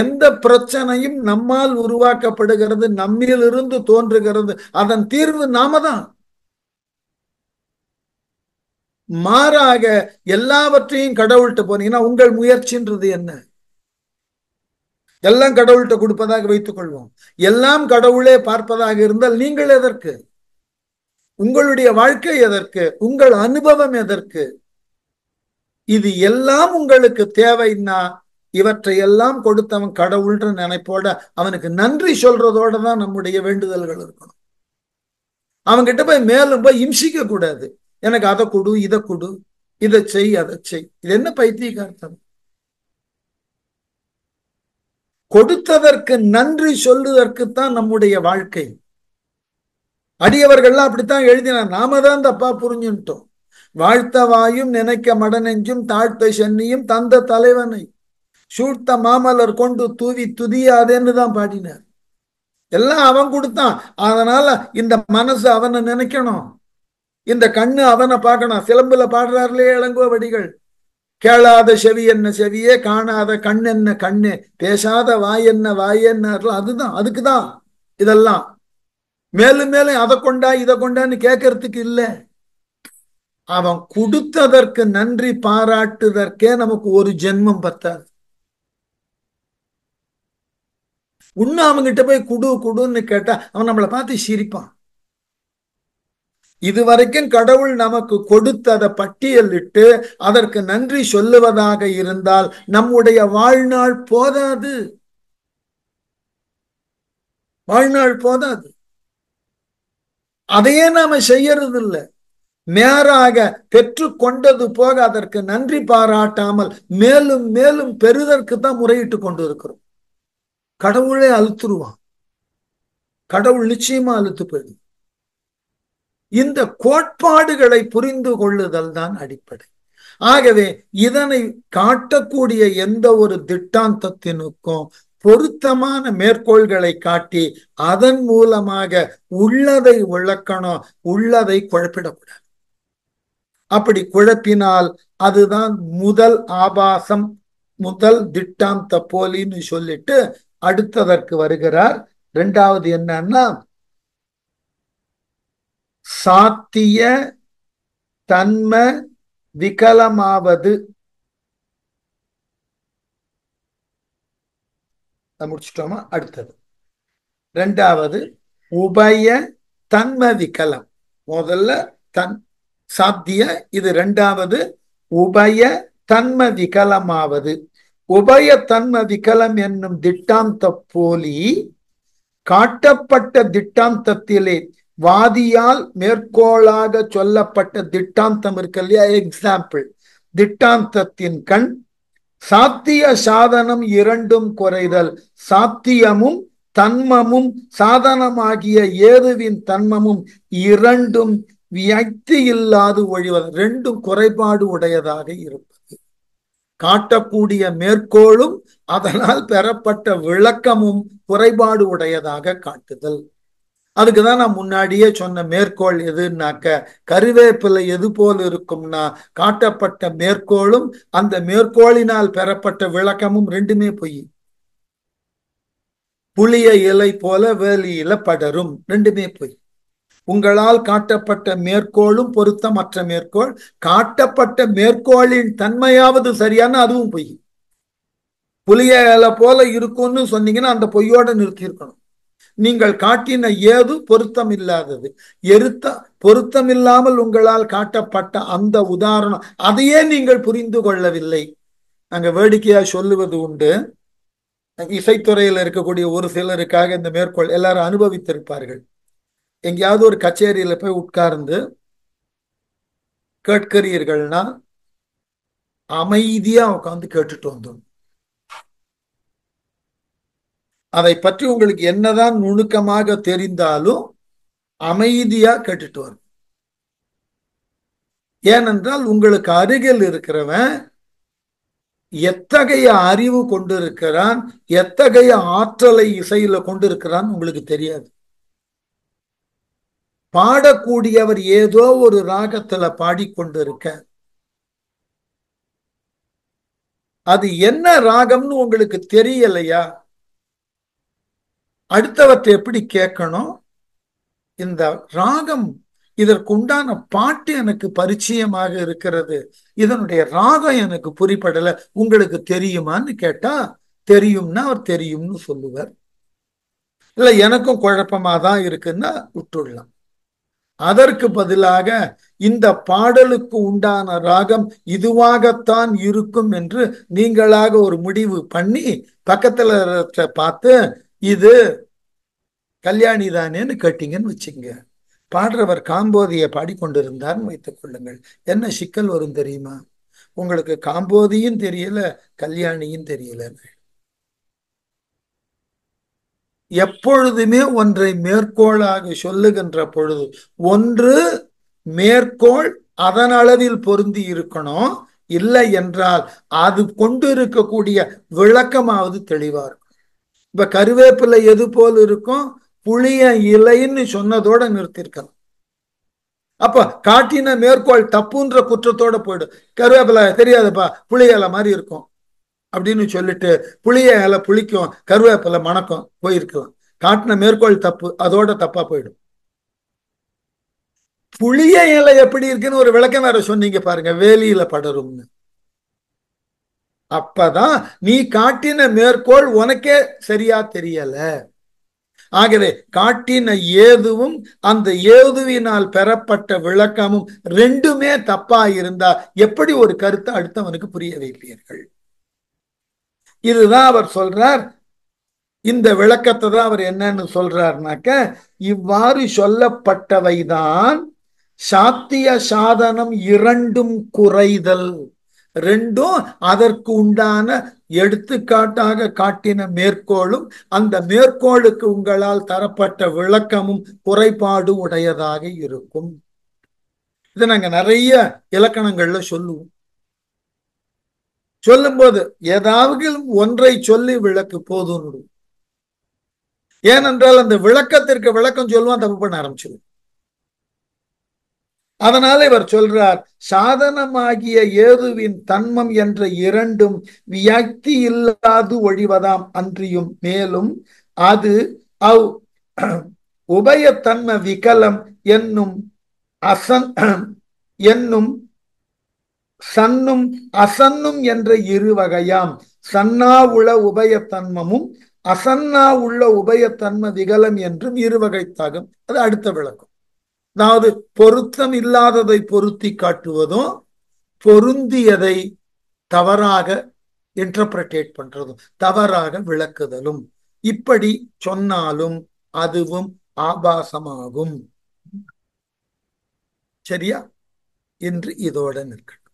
S1: எந்த பிரச்சனையும் நம்மால் உருவாக்கப்படுகிறது நம்மிலிருந்து தோன்றுகிறது அதன் தீர்வு நாம தான் மாறாக எல்லாவற்றையும் கடவுள்கிட்ட போனீங்கன்னா உங்கள் முயற்சின்றது என்ன எல்லாம் கடவுள்கிட்ட கொடுப்பதாக வைத்துக் கொள்வோம் எல்லாம் கடவுளே பார்ப்பதாக இருந்தால் நீங்கள் எதற்கு உங்களுடைய வாழ்க்கை எதற்கு உங்கள் அனுபவம் எதற்கு இது எல்லாம் உங்களுக்கு தேவைன்னா இவற்றை எல்லாம் கொடுத்தவன் கடவுள்ன்ற நினைப்போட அவனுக்கு நன்றி சொல்றதோட தான் நம்முடைய வேண்டுதல்கள் இருக்கணும் அவன்கிட்ட போய் மேலும் போய் இம்சிக்க கூடாது எனக்கு அதை கொடு இதை கொடு இதை செய் அதை செய் இது என்ன பைத்தியகார்த்தம் கொடுத்ததற்கு நன்றி சொல்லுவதற்குத்தான் நம்முடைய வாழ்க்கை அடியவர்கள்லாம் அப்படித்தான் எழுதினார் நாம தான் தப்பா புரிஞ்சுட்டோம் வாழ்த்தவாயும் நினைக்க மடனெஞ்சும் தாழ்த்த சென்னியும் தந்த தலைவனை சூழ்த்த மாமலர் கொண்டு தூவி துதியாதேன்னு தான் பாடினார் எல்லாம் அவன் கொடுத்தான் அதனால இந்த மனசு அவனை நினைக்கணும் இந்த கண்ணு அவனை பார்க்கணும் சிலம்புல பாடுறாருலே இளங்குவடிகள் கேளாத செவி என்ன செவியே காணாத கண் என்ன கண்ணு பேசாத வாய் என்ன வாய் என்ன அதுதான் அதுக்குதான் இதெல்லாம் மேலும் மேலும் அதை கொண்டா இதை கொண்டான்னு கேட்கறதுக்கு இல்லை அவன் கொடுத்ததற்கு நன்றி பாராட்டுதற்கே நமக்கு ஒரு ஜென்மம் பத்தாது இன்னும் அவங்கிட்ட போய் குடு குடுன்னு கேட்டா அவன் நம்மளை பார்த்து சிரிப்பான் இது வரைக்கும் கடவுள் நமக்கு கொடுத்ததை பட்டியலிட்டு அதற்கு நன்றி சொல்லுவதாக இருந்தால் நம்முடைய வாழ்நாள் போதாது வாழ்நாள் போதாது அதையே நாம செய்யறது இல்லை நேராக பெற்று கொண்டது போக அதற்கு நன்றி பாராட்டாமல் மேலும் மேலும் பெறுதற்கு தான் முறையிட்டு கொண்டு இருக்கிறோம் கடவுளே அழுத்துருவான் கடவுள் நிச்சயமா அழுத்து போயிடும் இந்த கோட்பாடுகளை புரிந்து கொள்ளுதல் தான் அடிப்படை ஆகவே இதனை காட்டக்கூடிய எந்த ஒரு திட்டாந்தத்தினுக்கும் பொருத்தமான மேற்கோள்களை காட்டி அதன் மூலமாக உள்ளதை விளக்கணும் உள்ளதை குழப்பிடக்கூடாது அப்படி குழப்பினால் அதுதான் முதல் ஆபாசம் முதல் திட்டாம் தப்போலின்னு சொல்லிட்டு அடுத்ததற்கு வருகிறார் ரெண்டாவது என்னன்னா சாத்திய தன்ம விகலமாவது முடிச்சிட்டோமா அடுத்தது ரெண்டாவது உபய தன்ம விகலம் முதல்ல தன் சாத்திய இது ரெண்டாவது உபய தன்ம விகலமாவது உபய தன்ம விகலம் என்னும் திட்டாந்த போலி காட்டப்பட்ட திட்டாந்தத்திலே வாதியால் மேற்கோளாக சொல்லப்பட்ட திட்டாந்தம் இருக்கு இல்லையா எக்ஸாம்பிள் திட்டாந்தத்தின் கண் சாத்திய சாதனம் இரண்டும் குறைதல் சாத்தியமும் தன்மமும் சாதனமாகிய ஏதுவின் தன்மமும் இரண்டும் வியக்தி இல்லாது ஒழிவது ரெண்டும் குறைபாடு உடையதாக இருப்பது காட்டக்கூடிய மேற்கோளும் அதனால் பெறப்பட்ட விளக்கமும் குறைபாடு உடையதாக காட்டுதல் அதுக்குதான் நான் முன்னாடியே சொன்ன மேற்கோள் எதுனாக்க கருவேப்பிலை எது போல் இருக்கும்னா காட்டப்பட்ட மேற்கோளும் அந்த மேற்கோளினால் பெறப்பட்ட விளக்கமும் ரெண்டுமே பொய் புளிய இலை போல வேலியில படரும் ரெண்டுமே பொய் உங்களால் காட்டப்பட்ட மேற்கோளும் பொருத்தமற்ற மேற்கோள் காட்டப்பட்ட மேற்கோளின் தன்மையாவது சரியான அதுவும் பொய் புலியல போல இருக்கும்னு சொன்னீங்கன்னா அந்த பொய்யோட நிறுத்தி இருக்கணும் நீங்கள் காட்டின ஏது பொருத்தம் இல்லாதது எருத்த பொருத்தம் இல்லாமல் உங்களால் காட்டப்பட்ட அந்த உதாரணம் அதையே நீங்கள் புரிந்து கொள்ளவில்லை நாங்க வேடிக்கையா சொல்லுவது உண்டு இசைத்துறையில் இருக்கக்கூடிய ஒரு சிலருக்காக இந்த மேற்கோள் எல்லாரும் அனுபவித்திருப்பார்கள் எங்கேயாவது ஒரு கச்சேரியில போய் உட்கார்ந்து கேட்கிறீர்கள்னா அமைதியா உட்காந்து கேட்டுட்டு வந்தோம் அதை பற்றி உங்களுக்கு என்னதான் நுணுக்கமாக தெரிந்தாலும் அமைதியா கேட்டுட்டு வரும் ஏனென்றால் உங்களுக்கு அருகில் இருக்கிறவன் எத்தகைய அறிவு கொண்டிருக்கிறான் எத்தகைய ஆற்றலை இசையில கொண்டிருக்கிறான் உங்களுக்கு தெரியாது பாடக்கூடியவர் ஏதோ ஒரு ராகத்துல பாடிக்கொண்டிருக்க இருக்க அது என்ன ராகம்னு உங்களுக்கு தெரியலையா அடுத்தவற்றை எப்படி கேட்கணும் இந்த ராகம் இதற்குண்டான பாட்டு எனக்கு பரிச்சயமாக இருக்கிறது இதனுடைய ராகம் எனக்கு புரிப்படல உங்களுக்கு தெரியுமான்னு கேட்டா தெரியும்னா அவர் தெரியும்னு சொல்லுவார் இல்ல எனக்கும் குழப்பமா தான் இருக்குன்னா விட்டுடலாம் அதற்கு பதிலாக இந்த பாடலுக்கு உண்டான ராகம் இதுவாகத்தான் இருக்கும் என்று நீங்களாக ஒரு முடிவு பண்ணி பக்கத்துல பார்த்து இது கல்யாணி தானேன்னு கேட்டீங்கன்னு வச்சுங்க பாடுறவர் காம்போதியை பாடிக்கொண்டிருந்தார்னு வைத்துக் கொள்ளுங்கள் என்ன சிக்கல் வரும் தெரியுமா உங்களுக்கு காம்போதியும் தெரியல கல்யாணியும் தெரியலன்னு எப்பொழுதுமே ஒன்றை மேற்கோளாக சொல்லுகின்ற பொழுது ஒன்று மேற்கோள் அதன் அளவில் பொருந்தி இருக்கணும் இல்லை என்றால் அது கொண்டு இருக்கக்கூடிய விளக்கமாவது தெளிவா இருக்கும் இப்ப கருவேப்பிலை எது போல் இருக்கும் புளிய இலைன்னு சொன்னதோட நிறுத்திருக்கலாம் அப்ப காட்டின மேற்கோள் தப்புன்ற குற்றத்தோட போயிடும் கருவேப்பிலை தெரியாதுப்பா புளியலை மாதிரி இருக்கும் அப்படின்னு சொல்லிட்டு புளிய இலை புளிக்கும் கருவேப்பிலை மணக்கம் போயிருக்கலாம் காட்டின மேற்கோள் தப்பு அதோட தப்பா போயிடும் புளிய இலை எப்படி இருக்குன்னு ஒரு விளக்கம் வேற சொன்னீங்க பாருங்க வேலியில படரும்னு அப்பதான் நீ காட்டின மேற்கோள் உனக்கே சரியா தெரியல ஆகவே காட்டின ஏதுவும் அந்த ஏதுவினால் பெறப்பட்ட விளக்கமும் ரெண்டுமே தப்பா இருந்தா எப்படி ஒரு கருத்தை அடுத்தவனுக்கு புரிய வைப்பீர்கள் இதுதான் அவர் சொல்றார் இந்த விளக்கத்தை தான் அவர் என்னன்னு சொல்றாருனாக்க இவ்வாறு சொல்லப்பட்டவைதான் சாத்திய சாதனம் இரண்டும் குறைதல் ரெண்டும் அதற்கு உண்டான எடுத்துக்காட்டாக காட்டின மேற்கோளும் அந்த மேற்கோளுக்கு உங்களால் தரப்பட்ட விளக்கமும் குறைபாடு உடையதாக இருக்கும் இதை நாங்க நிறைய இலக்கணங்கள்ல சொல்லுவோம் சொல்லும் போது ஏதாவது ஒன்றை சொல்லி விளக்கு போதும் ஏனென்றால் அந்த விளக்கத்திற்கு விளக்கம் சொல்லுவான் தப்பு பண்ண ஆரம்பிச்சிடும் அதனால இவர் சொல்றார் சாதனமாகிய ஏதுவின் தன்மம் என்ற இரண்டும் வியக்தி இல்லாது ஒழிவதாம் அன்றியும் மேலும் அது அவ் உபயத்தன்ம விகலம் என்னும் அசன் என்னும் சன்னும் அசன்னும் என்ற இரு வகையாம் சன்னா உள உபயத்தன்மமும் அசன்னா உள்ள உபயத்தன்ம விகலம் என்றும் இரு வகைத்தாகும் அது அடுத்த விளக்கம் அதாவது பொருத்தம் இல்லாததை பொருத்தி காட்டுவதும் பொருந்தியதை தவறாக இன்டர்பிரேட் பண்றதும் தவறாக விளக்குதலும் இப்படி சொன்னாலும் அதுவும் ஆபாசமாகும் சரியா என்று இதோட நிற்கணும்